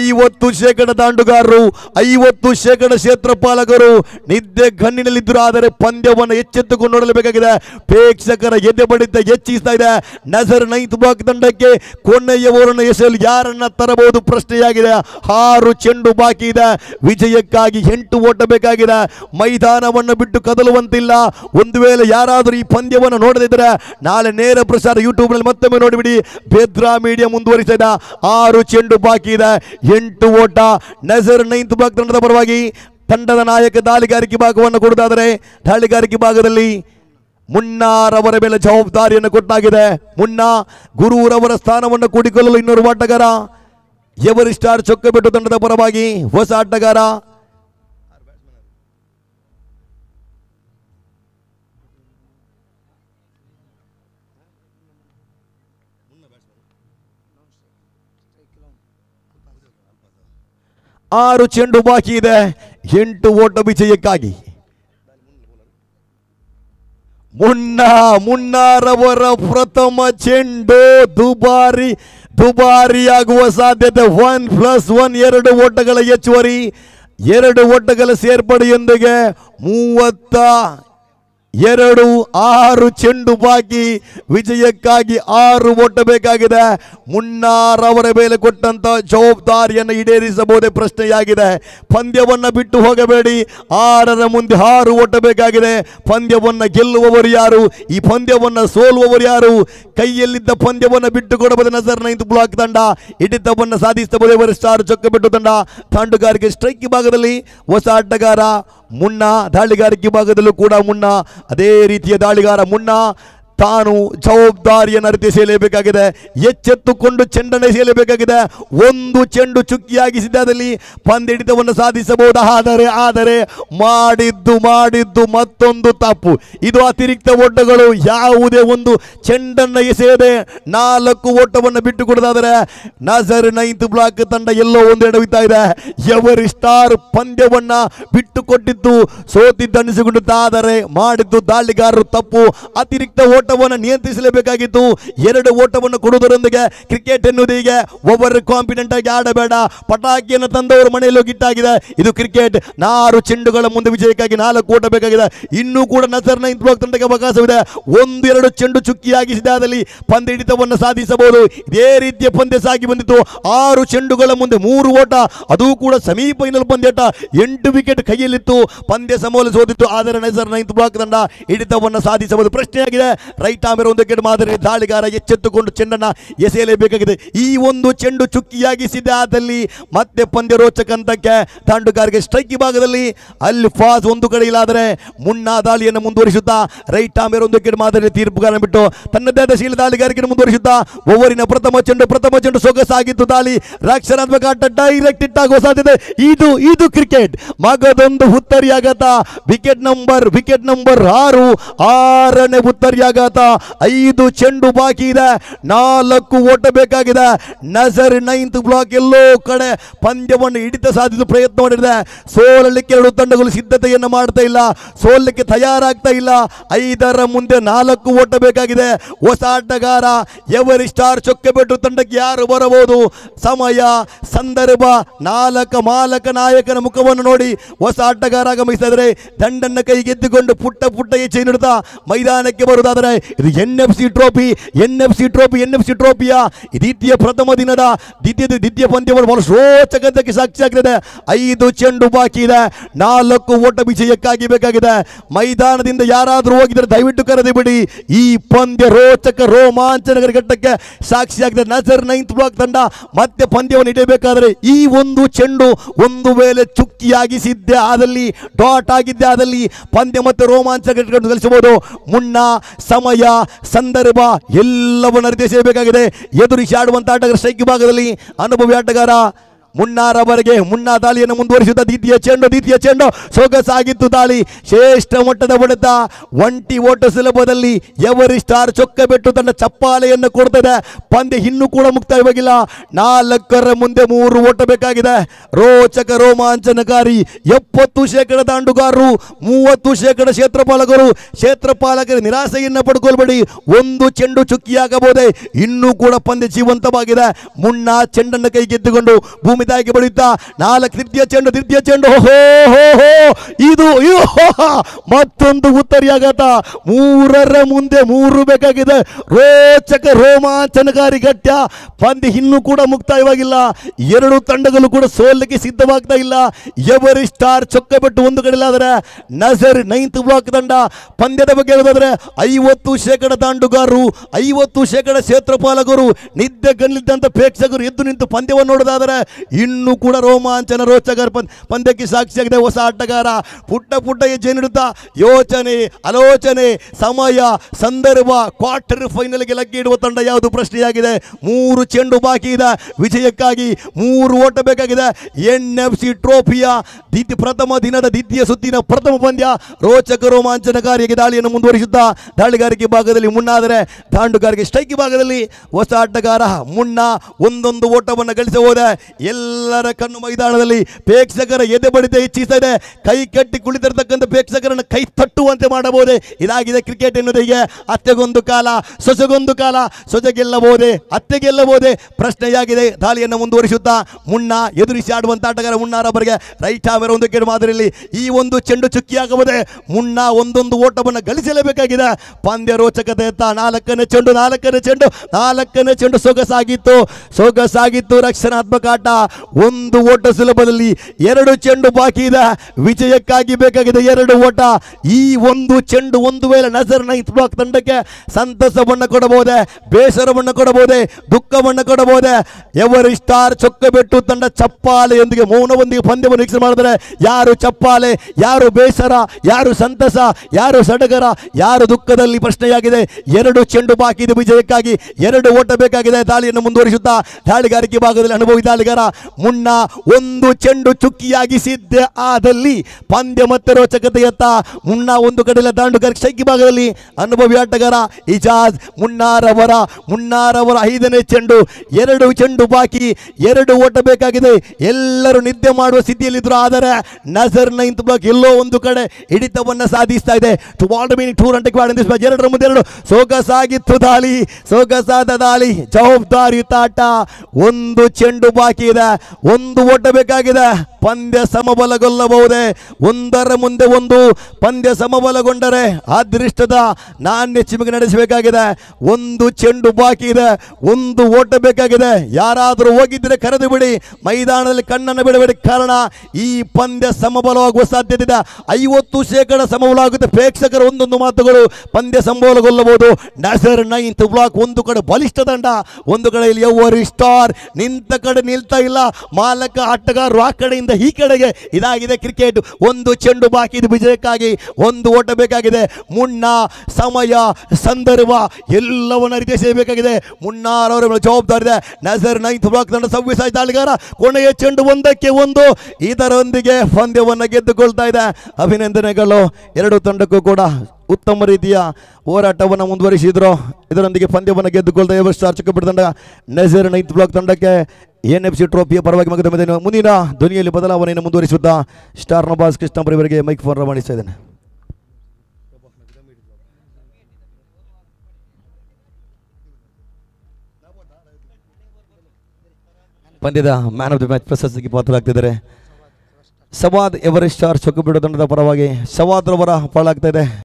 ಐವತ್ತು ಶೇಕಡ ದಾಂಡುಗಾರರು ಐವತ್ತು ಶೇಕಡ ಕ್ಷೇತ್ರಪಾಲಕರು ನಿದ್ದೆ ಗಣ್ಣಿನಲ್ಲಿ ಇದ್ರು ಆದರೆ ಪಂದ್ಯವನ್ನು ಎಚ್ಚೆತ್ತುಕೊಂಡು ನೋಡಲೇಬೇಕಾಗಿದೆ ಪ್ರೇಕ್ಷಕರ ಎದೆ ಬಡಿತ ಹೆಚ್ಚಿಸ್ತಾ ಇದೆ ನಜರ್ ನೈತ್ ಬಾಕ್ ತಂಡಕ್ಕೆ ಕೊನೆಯವರನ್ನು ಎಸೆಯಲು ಯಾರನ್ನ ತರಬಹುದು ಪ್ರಶ್ನೆಯಾಗಿದೆ ಆರು ಚೆಂಡು ಬಾಕಿ ಇದೆ ವಿಜಯಕ್ಕಾಗಿ ಎಂಟು ಓಟ ಬೇಕಾಗಿದೆ ಮೈದಾನವನ್ನು ಬಿಟ್ಟು ಕದಲುವಂತಿಲ್ಲ ಒಂದು ವೇಳೆ ಯಾರಾದರೂ ಈ ಪಂದ್ಯವನ್ನು ನೋಡದಿದ್ದರೆ ನಾಳೆ ನೇರ ಪ್ರಸಾರ ಯೂಟ್ಯೂಬ್ನಲ್ಲಿ ಮತ್ತೊಮ್ಮೆ ನೋಡಿಬಿಡಿ ಭೇದ್ರಾ ಮೀಡಿಯಾ ಮುಂದುವರಿಸಿದ ಆರು ಚೆಂಡು ಬಾಕಿ ಇದೆ ಎಂಟು ಓಟ ನಜರ್ ನೈತ್ ಬಾಕ್ ತಂಡದ ಪರವಾಗಿ ತಂಡದ ನಾಯಕ ದಾಳಿಗಾರಿಕೆ ಭಾಗವನ್ನು ಕೊಡುದಾದರೆ ದಾಳಿಗಾರಿಕೆ ಭಾಗದಲ್ಲಿ ಮುನ್ನಾರವರ ಮೇಲೆ ಜವಾಬ್ದಾರಿಯನ್ನು ಕೊಟ್ಟಾಗಿದೆ ಮುನ್ನ ಗುರುರವರ ಸ್ಥಾನವನ್ನು ಕೂಡಿಕೊಳ್ಳಲು ಇನ್ನೊರು ಆಟಗಾರ ಎವರಿ ಸ್ಟಾರ್ ಚೊಕ್ಕಬೆಟ್ಟು ತಂಡದ ಪರವಾಗಿ ಹೊಸ ಆಟಗಾರ ಆರು ಚೆಂಡು ಬಾಕಿ ಇದೆ ಎಂಟು ಓಟ ವಿಜಯಕ್ಕಾಗಿ ಮುನ್ನ ಮುನ್ನಾರವರ ಪ್ರಥಮ ಚೆಂಡು ದುಬಾರಿ ದುಬಾರಿ ಆಗುವ ಸಾಧ್ಯತೆ ಒನ್ ಪ್ಲಸ್ ಒನ್ ಎರಡು ಓಟಗಳ ಹೆಚ್ಚುವರಿ ಎರಡು ಓಟಗಳ ಸೇರ್ಪಡೆಯೊಂದಿಗೆ ಮೂವತ್ತ ಎರಡು ಆರು ಚೆಂಡು ಬಾಕಿ ವಿಜಯಕ್ಕಾಗಿ ಆರು ಒಟ್ಟಬೇಕಾಗಿದೆ ಮುನ್ನಾರವರ ಮೇಲೆ ಕೊಟ್ಟಂತ ಜವಾಬ್ದಾರಿಯನ್ನು ಈಡೇರಿಸಬಹುದೇ ಪ್ರಶ್ನೆಯಾಗಿದೆ ಪಂದ್ಯವನ್ನು ಬಿಟ್ಟು ಹೋಗಬೇಡಿ ಆರರ ಮುಂದೆ ಆರು ಒಟ್ಟಬೇಕಾಗಿದೆ ಪಂದ್ಯವನ್ನು ಗೆಲ್ಲುವವರು ಯಾರು ಈ ಪಂದ್ಯವನ್ನು ಸೋಲುವವರು ಯಾರು ಕೈಯಲ್ಲಿದ್ದ ಪಂದ್ಯವನ್ನು ಬಿಟ್ಟು ಕೊಡಬಹುದು ನಜರ್ ನೈದು ಬ್ಲಾಕ್ ತಂಡ ಹಿಡಿತವನ್ನು ಸಾಧಿಸಬಹುದೇ ವರಿಷ್ಠ ಆರು ಚೊಕ್ಕ ಬಿಟ್ಟು ತಂಡ ತಾಂಡುಗಾರಿಕೆ ಸ್ಟ್ರೈಕ್ ಭಾಗದಲ್ಲಿ ಹೊಸ ಆಟಗಾರ ಮುನ್ನ ದಾಳಿಗಾರಿಕೆ ಭಾಗದಲ್ಲೂ ಕೂಡ ಮುನ್ನ ಅದೇ ರೀತಿಯ ದಾಳಿಗಾರ ಮುನ್ನ ತಾನು ಜವಾಬ್ದಾರಿಯನ್ನು ಅರಿತೆ ಎಚ್ಚೆತ್ತುಕೊಂಡು ಚೆಂಡನ್ನು ಸೇಲೇಬೇಕಾಗಿದೆ ಒಂದು ಚೆಂಡು ಚುಕ್ಕಿಯಾಗಿ ಸಿದ್ಧದಲ್ಲಿ ಪಂದಿಡಿತವನ್ನು ಸಾಧಿಸಬಹುದು ಆದರೆ ಆದರೆ ಮಾಡಿದ್ದು ಮಾಡಿದ್ದು ಮತ್ತೊಂದು ತಪ್ಪು ಇದು ಅತಿರಿಕ್ತ ಓಟಗಳು ಯಾವುದೇ ಒಂದು ಚೆಂಡನ್ನು ಎಸೆಯದೆ ನಾಲ್ಕು ಓಟವನ್ನು ಬಿಟ್ಟು ಕೊಡೋದಾದರೆ ನಜರ್ ನೈನ್ತ್ ಬ್ಲಾಕ್ ತಂಡ ಎಲ್ಲೋ ಒಂದು ಎಡವಿತಾ ಇದೆ ಎವರಿ ಸ್ಟಾರ್ ಪಂದ್ಯವನ್ನು ಬಿಟ್ಟುಕೊಟ್ಟಿದ್ದು ಸೋತಿದ್ದು ಆದರೆ ಮಾಡಿದ್ದು ದಾಳಿಗಾರರು ತಪ್ಪು ಅತಿರಿಕ್ತ ಓಟ ಓಟವನ್ನು ನಿಯಂತ್ರಿಸಲೇಬೇಕಾಗಿತ್ತು ಎರಡು ಓಟವನ್ನು ಕೊಡುವುದರೊಂದಿಗೆ ಕ್ರಿಕೆಟ್ ಎನ್ನುವುದು ಈಗ ಒಬ್ಬರು ಕಾನ್ಫಿಡೆಂಟ್ ಆಗಿ ಆಡಬೇಡ ಪಟಾಕಿಯನ್ನು ತಂದವರು ಮನೆಯಲ್ಲಿ ಗಿಟ್ಟಾಗಿದೆ ಇದು ಕ್ರಿಕೆಟ್ ನಾರು ಚೆಂಡುಗಳ ಮುಂದೆ ವಿಜಯಕ್ಕಾಗಿ ನಾಲ್ಕು ಓಟ ಬೇಕಾಗಿದೆ ಇನ್ನೂ ಕೂಡ ನಸರ್ನ ಇಂತವಾಗ ತಂಡಕ್ಕೆ ಅವಕಾಶವಿದೆ ಒಂದೆರಡು ಚೆಂಡು ಚುಕ್ಕಿಯಾಗಿಸಿದ ಅದರಲ್ಲಿ ಪಂದ್ಯ ಹಿಡಿತವನ್ನು ಸಾಧಿಸಬಹುದು ಇದೇ ರೀತಿಯ ಪಂದ್ಯ ಸಾಗಿ ಬಂದಿತ್ತು ಆರು ಚೆಂಡುಗಳ ಮುಂದೆ ಮೂರು ಓಟ ಅದು ಕೂಡ ಸೆಮಿ ಫೈನಲ್ ಎಂಟು ವಿಕೆಟ್ ಕೈಯಲ್ಲಿತ್ತು ಪಂದ್ಯ ಸಮೋಲಿಸೋದಿತ್ತು ಆದರೆ ನೈಸರ್ನ ನೈನ್ ಬ್ಲಾಕ್ ತಂಡ ಹಿಡಿತವನ್ನು ಸಾಧಿಸಬಹುದು ಪ್ರಶ್ನೆಯಾಗಿದೆ ರೈಟ್ ಆಮೇಲೆ ಒಂದು ವಿಕೆಟ್ ಮಾದರಿ ದಾಳಿಗಾರ ಎಚ್ಚೆತ್ತುಕೊಂಡು ಚೆಂಡನ್ನು ಎಸೆಯಲೇಬೇಕಾಗಿದೆ ಈ ಒಂದು ಚೆಂಡು ಚುಕ್ಕಿಯಾಗಿಸಿದೆ ಆದಲ್ಲಿ ಮತ್ತೆ ಪಂದ್ಯ ರೋಚಕಂತಕ್ಕೆ ಹಂತಕ್ಕೆ ಸ್ಟ್ರೈಕ್ ಭಾಗದಲ್ಲಿ ಅಲ್ಲಿ ಫಾಜ್ ಒಂದು ಕಡೆ ಇಲ್ಲಾದರೆ ಮುನ್ನಾ ದಾಳಿಯನ್ನು ಮುಂದುವರಿಸುತ್ತಾ ರೈಟ್ ಆಮೇಲೆ ಒಂದು ವಿಕೆಟ್ ಮಾದರಿ ತೀರ್ಪುಗಾರನ ಬಿಟ್ಟು ತನ್ನದೇ ಆದ ದಾಳಿಗಾರಿಕೆ ಮುಂದುವರಿಸುತ್ತಾ ಓವರಿನ ಪ್ರಥಮ ಚೆಂಡು ಪ್ರಥಮ ಚೆಂಡು ಸೊಗಸಾಗಿತ್ತು ದಾಳಿ ರಕ್ಷಣಾತ್ಮಕ ಆಟ ಡೈರೆಕ್ಟ್ ಇಟ್ಟಾಗುವ ಸಾಧ್ಯತೆ ಇದು ಇದು ಕ್ರಿಕೆಟ್ ಮಗದೊಂದು ಹುತ್ತರಿಯಾಗತ್ತ ವಿಕೆಟ್ ನಂಬರ್ ವಿಕೆಟ್ ನಂಬರ್ ಆರು ಆರನೇ ಹುತ್ತರಿಯಾಗ ಐದು ಚೆಂಡು ಬಾಕಿ ಇದೆ ನಾಲ್ಕು ಓಟ ಬೇಕಾಗಿದೆ ನಜರ್ ನೈನ್ತ್ ಬ್ಲಾಕ್ ಎಲ್ಲೋ ಕಡೆ ಪಂದ್ಯವನ್ನು ಹಿಡಿತ ಸಾಧಿಸಲು ಪ್ರಯತ್ನ ಮಾಡಿದೆ ಸೋಲಲಿಕ್ಕೆ ಎರಡು ತಂಡಗಳು ಸಿದ್ಧತೆಯನ್ನು ಮಾಡ್ತಾ ಇಲ್ಲ ಸೋಲಕ್ಕೆ ತಯಾರಾಗ್ತಾ ಇಲ್ಲ ಐದರ ಮುಂದೆ ನಾಲ್ಕು ಓಟ ಬೇಕಾಗಿದೆ ಹೊಸ ಆಟಗಾರ ಎವರಿ ಸ್ಟಾರ್ ಬೆಟ್ಟು ತಂಡಕ್ಕೆ ಯಾರು ಬರಬಹುದು ಸಮಯ ಸಂದರ್ಭ ನಾಲ್ಕ ಮಾಲಕ ನಾಯಕನ ಮುಖವನ್ನು ನೋಡಿ ಹೊಸ ಆಟಗಾರ ಆಗಮಿಸಿದರೆ ದಂಡನ್ನ ದಂಡನ್ನು ಕೈಗೆದ್ದುಕೊಂಡು ಪುಟ್ಟ ಪುಟ್ಟ ಹೆಚ್ಚೆ ನೀಡುತ್ತಾ ಮೈದಾನಕ್ಕೆ ಬರುವುದಾದರೆ ಇದು N F C trophy N F C trophy N F C ಟ್ರೋಫಿಯ ದ್ವಿತೀಯ ಪ್ರಥಮ ದಿನದ ದ್ವಿತೀಯ ದ್ವಿತೀಯ ಪಂದ್ಯವನ್ನು ಬಹಳ ಸಾಕ್ಷಿ ಸಾಕ್ಷಿಯಾಗಿದೆ ಐದು ಚೆಂಡು ಬಾಕಿ ಇದೆ ನಾಲ್ಕು ಓಟ ವಿಜಯಕ್ಕಾಗಿ ಬೇಕಾಗಿದೆ ಮೈದಾನದಿಂದ ಯಾರಾದರೂ ಹೋಗಿದ್ರೆ ದಯವಿಟ್ಟು ಕರೆದು ಬಿಡಿ ಈ ಪಂದ್ಯ ರೋಚಕ ರೋಮಾಂಚನಗರ ಘಟ್ಟಕ್ಕೆ ಸಾಕ್ಷಿಯಾಗಿದೆ ನಜರ್ ನೈನ್ತ್ ಬ್ಲಾಕ್ ತಂಡ ಮತ್ತೆ ಪಂದ್ಯವನ್ನು ಇಡಬೇಕಾದರೆ ಈ ಒಂದು ಚೆಂಡು ಒಂದು ವೇಳೆ ಚುಕ್ಕಿಯಾಗಿಸಿದ್ದೆ ಆದಲ್ಲಿ ಡಾಟ್ ಆಗಿದ್ದೆ ಆದಲ್ಲಿ ಪಂದ್ಯ ಮತ್ತೆ ರೋಮಾಂಚನ ಘಟ್ಟಕ್ಕೆ ಮುನ್ನ ಸಮ ಸಮಯ ಸಂದರ್ಭ ಎಲ್ಲವನ್ನು ನಿರ್ದೇಶಿಸಬೇಕಾಗಿದೆ ಎದುರಿಸಿ ಆಡುವಂತಹ ಆಟಗಾರ ಸ್ಟ್ರೈಕ್ ಭಾಗದಲ್ಲಿ ಅನುಭವಿ ಆಟಗಾರ ಮುನ್ನಾರವರೆಗೆ ಮುನ್ನಾ ದಾಳಿಯನ್ನು ಮುಂದುವರಿಸಿದ ದ್ವಿತೀಯ ಚೆಂಡು ದ್ವಿತೀಯ ಚೆಂಡು ಸೊಗಸಾಗಿತ್ತು ದಾಳಿ ಶ್ರೇಷ್ಠ ಮಟ್ಟದ ಹೊಡೆತ ಒಂಟಿ ಓಟ ಸುಲಭದಲ್ಲಿ ಎವರಿ ಸ್ಟಾರ್ ಚೊಕ್ಕ ಬಿಟ್ಟು ತನ್ನ ಚಪ್ಪಾಲೆಯನ್ನು ಕೊಡ್ತದೆ ಪಂದ್ಯ ಇನ್ನೂ ಕೂಡ ಮುಕ್ತಾಯವಾಗಿಲ್ಲ ನಾಲ್ಕರ ಮುಂದೆ ಮೂರು ಓಟ ಬೇಕಾಗಿದೆ ರೋಚಕ ರೋಮಾಂಚನಕಾರಿ ಎಪ್ಪತ್ತು ಶೇಕಡ ದಾಂಡುಗಾರರು ಮೂವತ್ತು ಶೇಕಡ ಕ್ಷೇತ್ರಪಾಲಕರು ಕ್ಷೇತ್ರಪಾಲಕರ ನಿರಾಸೆಯನ್ನು ಪಡ್ಕೊಳ್ಬೇಡಿ ಒಂದು ಚೆಂಡು ಚುಕ್ಕಿಯಾಗಬಹುದೇ ಇನ್ನೂ ಕೂಡ ಪಂದ್ಯ ಜೀವಂತವಾಗಿದೆ ಮುನ್ನ ಚೆಂಡನ್ನು ಕೈಗೆದ್ದುಕೊಂಡು ಭೂಮಿ ಕವಿದಾಗಿ ಬಳಿತ ನಾಲ್ಕು ದ್ವಿತೀಯ ಚೆಂಡು ದ್ವಿತೀಯ ಚೆಂಡು ಹೋ ಹೋ ಹೋ ಇದು ಮತ್ತೊಂದು ಆಘಾತ ಮೂರರ ಮುಂದೆ ಮೂರು ಬೇಕಾಗಿದೆ ರೋಚಕ ರೋಮಾಂಚನಕಾರಿ ಗಟ್ಯ ಪಂದ್ಯ ಇನ್ನೂ ಕೂಡ ಮುಕ್ತಾಯವಾಗಿಲ್ಲ ಎರಡು ತಂಡಗಳು ಕೂಡ ಸೋಲಕ್ಕೆ ಸಿದ್ಧವಾಗ್ತಾ ಇಲ್ಲ ಎವರಿ ಸ್ಟಾರ್ ಚೊಕ್ಕ ಬಿಟ್ಟು ಒಂದು ಕಡೆಯಲ್ಲಾದ್ರೆ ನಜರ್ ನೈನ್ತ್ ಬ್ಲಾಕ್ ತಂಡ ಪಂದ್ಯದ ಬಗ್ಗೆ ಹೇಳೋದಾದ್ರೆ ಐವತ್ತು ಶೇಕಡ ದಾಂಡುಗಾರರು ಐವತ್ತು ಶೇಕಡ ಕ್ಷೇತ್ರಪಾಲಕರು ನಿದ್ದೆ ಗಣ್ಲಿದ್ದಂಥ ಪ್ರೇಕ್ಷಕರು ಎದ್ದು ನಿಂತು ಪಂದ್ಯವನ್ನು ನೋಡೋದಾದರೆ ಇನ್ನೂ ಕೂಡ ರೋಮಾಂಚನ ರೋಚಕರ ಪಂದ್ಯಕ್ಕೆ ಸಾಕ್ಷಿಯಾಗಿದೆ ಹೊಸ ಆಟಗಾರ ಪುಟ್ಟ ಪುಟ್ಟ ನೀಡುತ್ತಾ ಯೋಚನೆ ಆಲೋಚನೆ ಸಮಯ ಸಂದರ್ಭ ಕ್ವಾರ್ಟರ್ ಫೈನಲ್ಗೆ ಲಗ್ಗೆ ಇಡುವ ತಂಡ ಯಾವುದು ಪ್ರಶ್ನೆಯಾಗಿದೆ ಮೂರು ಚೆಂಡು ಬಾಕಿ ಇದೆ ವಿಜಯಕ್ಕಾಗಿ ಮೂರು ಓಟ ಬೇಕಾಗಿದೆ ಎನ್ ಎಫ್ ಸಿ ಟ್ರೋಫಿಯ ದ್ವಿತೀಯ ಪ್ರಥಮ ದಿನದ ದ್ವಿತೀಯ ಸುತ್ತಿನ ಪ್ರಥಮ ಪಂದ್ಯ ರೋಚಕ ರೋಮಾಂಚನಕಾರಿಯಾಗಿ ದಾಳಿಯನ್ನು ಮುಂದುವರಿಸುತ್ತಾ ದಾಳಿಗಾರಿಕೆ ಭಾಗದಲ್ಲಿ ಮುನ್ನಾದರೆ ದಾಂಡುಗಾರಿಕೆ ಸ್ಟ್ರೈಕ್ ಭಾಗದಲ್ಲಿ ಹೊಸ ಆಟಗಾರ ಮುನ್ನ ಒಂದೊಂದು ಓಟವನ್ನು ಗಳಿಸ ಎಲ್ಲರ ಕಣ್ಣು ಮೈದಾನದಲ್ಲಿ ಪ್ರೇಕ್ಷಕರ ಎದೆ ಬಡಿತ ಹೆಚ್ಚಿಸ್ತಾ ಇದೆ ಕೈ ಕಟ್ಟಿ ಕುಳಿತಿರ್ತಕ್ಕಂಥ ಪ್ರೇಕ್ಷಕರನ್ನು ಕೈ ತಟ್ಟುವಂತೆ ಮಾಡಬಹುದೇ ಇದಾಗಿದೆ ಕ್ರಿಕೆಟ್ ಎನ್ನುವುದಕ್ಕೆ ಅತ್ತೆಗೊಂದು ಕಾಲ ಸೊಸೆಗೊಂದು ಕಾಲ ಸೊಸೆಗೆಲ್ಲಬಹುದೇ ಅತ್ತೆಗೆಲ್ಲಬಹುದೇ ಪ್ರಶ್ನೆಯಾಗಿದೆ ದಾಳಿಯನ್ನು ಮುಂದುವರಿಸುತ್ತಾ ಮುನ್ನ ಎದುರಿಸಿ ಆಡುವಂತ ಆಟಗಾರ ಮುನ್ನಾರೊಬ್ಬರಿಗೆ ರೈಟ್ ಆಮೇಲೆ ಒಂದು ಕೆಡ ಮಾದರಿಯಲ್ಲಿ ಈ ಒಂದು ಚೆಂಡು ಚುಕ್ಕಿಯಾಗಬಹುದೇ ಮುನ್ನ ಒಂದೊಂದು ಓಟವನ್ನು ಗಳಿಸಲೇಬೇಕಾಗಿದೆ ಪಂದ್ಯ ರೋಚಕತೆ ಅಂತ ನಾಲ್ಕನೇ ಚೆಂಡು ನಾಲ್ಕನೇ ಚೆಂಡು ನಾಲ್ಕನೇ ಚೆಂಡು ಸೊಗಸಾಗಿತ್ತು ಸೊಗಸಾಗಿತ್ತು ರಕ್ಷಣಾತ್ಮಕ ಆಟ ಒಂದು ಓಟ ಸುಲಭದಲ್ಲಿ ಎರಡು ಚೆಂಡು ಬಾಕಿ ಇದೆ ವಿಜಯಕ್ಕಾಗಿ ಬೇಕಾಗಿದೆ ಎರಡು ಓಟ ಈ ಒಂದು ಚೆಂಡು ಒಂದು ವೇಳೆ ನೈತ್ ಬ್ಲಾಕ್ ತಂಡಕ್ಕೆ ಸಂತಸವನ್ನು ಕೊಡಬಹುದೇ ಬೇಸರವನ್ನು ಕೊಡಬಹುದೇ ದುಃಖವನ್ನು ಕೊಡಬಹುದೇ ಎವರಿ ಸ್ಟಾರ್ ಚೊಕ್ಕಬೆಟ್ಟು ತಂಡ ಚಪ್ಪಾಲೆಯೊಂದಿಗೆ ಮೌನವೊಂದಿಗೆ ಪಂದ್ಯವನ್ನು ವೀಕ್ಷಣೆ ಮಾಡಿದರೆ ಯಾರು ಚಪ್ಪಾಲೆ ಯಾರು ಬೇಸರ ಯಾರು ಸಂತಸ ಯಾರು ಸಡಗರ ಯಾರು ದುಃಖದಲ್ಲಿ ಪ್ರಶ್ನೆಯಾಗಿದೆ ಎರಡು ಚೆಂಡು ಬಾಕಿ ಇದೆ ವಿಜಯಕ್ಕಾಗಿ ಎರಡು ಓಟ ಬೇಕಾಗಿದೆ ದಾಳಿಯನ್ನು ಮುಂದುವರಿಸುತ್ತಾ ದಾಳಿಗಾರಿಕೆ ಭಾಗದಲ್ಲಿ ಅನುಭವಿ ದಾಳಿಗಾರ ಮುನ್ನ ಒಂದು ಚೆಂಡು ಸಿದ್ಧ ಆದಲ್ಲಿ ಪಂದ್ಯ ಮತ್ತೆ ರೋಚಕತೆಯತ್ತ ಮುನ್ನ ಒಂದು ಕಡೆಯ ದಾಂಡುಗಾರಿಕೆ ಶಕ್ಕಿ ಭಾಗದಲ್ಲಿ ಅನುಭವಿ ಆಟಗಾರ ಇಜಾಜ್ ಮುನ್ನಾರವರ ಮುನ್ನಾರವರ ಐದನೇ ಚೆಂಡು ಎರಡು ಚೆಂಡು ಬಾಕಿ ಎರಡು ಓಟ ಬೇಕಾಗಿದೆ ಎಲ್ಲರೂ ನಿದ್ದೆ ಮಾಡುವ ಸ್ಥಿತಿಯಲ್ಲಿದ್ದರು ಆದರೆ ನಜರ್ ನೈಂತ್ ಬ್ಲಾಕ್ ಎಲ್ಲೋ ಒಂದು ಕಡೆ ಹಿಡಿತವನ್ನು ಸಾಧಿಸ್ತಾ ಇದೆ ಟು ಮೀನಿಂಗ್ ಟೂರ್ ಅಂಟಕ್ಕೆ ಎರಡರ ಮುಂದೆ ಎರಡು ಸೊಗಸಾಗಿತ್ತು ದಾಳಿ ಸೊಗಸಾದ ದಾಳಿ ಜವಾಬ್ದಾರಿ ತಾಟ ಒಂದು ಚೆಂಡು ಬಾಕಿ ಇದೆ ಒಂದು ಓಟ ಬೇಕಾಗಿದೆ ಪಂದ್ಯ ಸಮಬಲಗೊಳ್ಳಬಹುದೇ ಒಂದರ ಮುಂದೆ ಒಂದು ಪಂದ್ಯ ಸಮಬಲಗೊಂಡರೆ ಅದೃಷ್ಟದ ನಾಣ್ಯ ಚಿಮಿಗೆ ನಡೆಸಬೇಕಾಗಿದೆ ಒಂದು ಚೆಂಡು ಬಾಕಿ ಇದೆ ಒಂದು ಓಟ ಬೇಕಾಗಿದೆ ಯಾರಾದರೂ ಹೋಗಿದ್ರೆ ಕರೆದು ಬಿಡಿ ಮೈದಾನದಲ್ಲಿ ಕಣ್ಣನ್ನು ಬಿಡಬೇಡಿ ಕಾರಣ ಈ ಪಂದ್ಯ ಸಮಬಲವಾಗುವ ಸಾಧ್ಯತೆ ಇದೆ ಐವತ್ತು ಶೇಕಡ ಆಗುತ್ತೆ ಪ್ರೇಕ್ಷಕರ ಒಂದೊಂದು ಮಾತುಗಳು ಪಂದ್ಯ ಸಮಬಲಗೊಳ್ಳಬಹುದು ನ್ಯಾಸರ್ ನೈನ್ ಬ್ಲಾಕ್ ಒಂದು ಕಡೆ ಬಲಿಷ್ಠ ತಂಡ ಒಂದು ಕಡೆ ಇಲ್ಲಿ ಎವರಿ ಸ್ಟಾರ್ ನಿಂತ ಕಡೆ ನಿಲ್ತಾ ಇಲ್ಲ ಅಲ್ಲ ಮಾಲಕ ಆಟಗಾರರು ಆ ಕಡೆಯಿಂದ ಈ ಕಡೆಗೆ ಇದಾಗಿದೆ ಕ್ರಿಕೆಟ್ ಒಂದು ಚೆಂಡು ಬಾಕಿ ಇದು ವಿಜಯಕ್ಕಾಗಿ ಒಂದು ಓಟ ಬೇಕಾಗಿದೆ ಮುನ್ನ ಸಮಯ ಸಂದರ್ಭ ಎಲ್ಲವನ್ನ ರೀತಿ ಸೇರಬೇಕಾಗಿದೆ ಮುನ್ನಾರವರ ಮೇಲೆ ಜವಾಬ್ದಾರಿ ಇದೆ ನಜರ್ ನೈತ್ ಬ್ಲಾಕ್ ತಂಡ ಸವ್ವೀಸಾಯಿ ದಾಳಿಗಾರ ಕೊನೆಯ ಚೆಂಡು ಒಂದಕ್ಕೆ ಒಂದು ಇದರೊಂದಿಗೆ ಪಂದ್ಯವನ್ನು ಗೆದ್ದುಕೊಳ್ತಾ ಇದೆ ಅಭಿನಂದನೆಗಳು ಎರಡು ತಂಡಕ್ಕೂ ಕೂಡ ಉತ್ತಮ ರೀತಿಯ ಹೋರಾಟವನ್ನು ಮುಂದುವರಿಸಿದ್ರು ಇದರೊಂದಿಗೆ ಪಂದ್ಯವನ್ನು ಗೆದ್ದುಕೊಳ್ತಾ ಇವರ್ಸ್ ಅರ್ಚಕ ತಂಡ ನಜರ್ ನೈತ್ ಬ್ಲಾಕ್ ತಂಡಕ್ಕೆ ಎಫ್ ಎನ್ ಸಿ ಟ್ರೋಫಿಯ ಪರವಾಗಿ ಮಗದ ಮುಂದಿನ ಧ್ವನಿಯಲ್ಲಿ ಬದಲಾವಣೆಯನ್ನು ಮುಂದುವರಿಸುತ್ತಾ ಸ್ಟಾರ್ ನಬಾಸ್ ಕೃಷ್ಣಪುರವರಿಗೆ ಮೈಕ್ ಫೋನ್ ರವಾನಿಸ್ತಾ ಇದ್ದೇನೆ ಪಂದ್ಯದ ಮ್ಯಾನ್ ಆಫ್ ದಿ ಮ್ಯಾಚ್ ಪ್ರಶಸ್ತಿಗೆ ಪಾತ್ರರಾಗ್ತಿದ್ದಾರೆ ಸವಾದ್ ಎವರೆಸ್ಟ್ ಸ್ಟಾರ್ ಚೊಕ್ಕುಬಿಡ ತಂಡದ ಪರವಾಗಿ ಸವಾದ್ರವರ ಪಾಲಾಗ್ತಾ ಇದೆ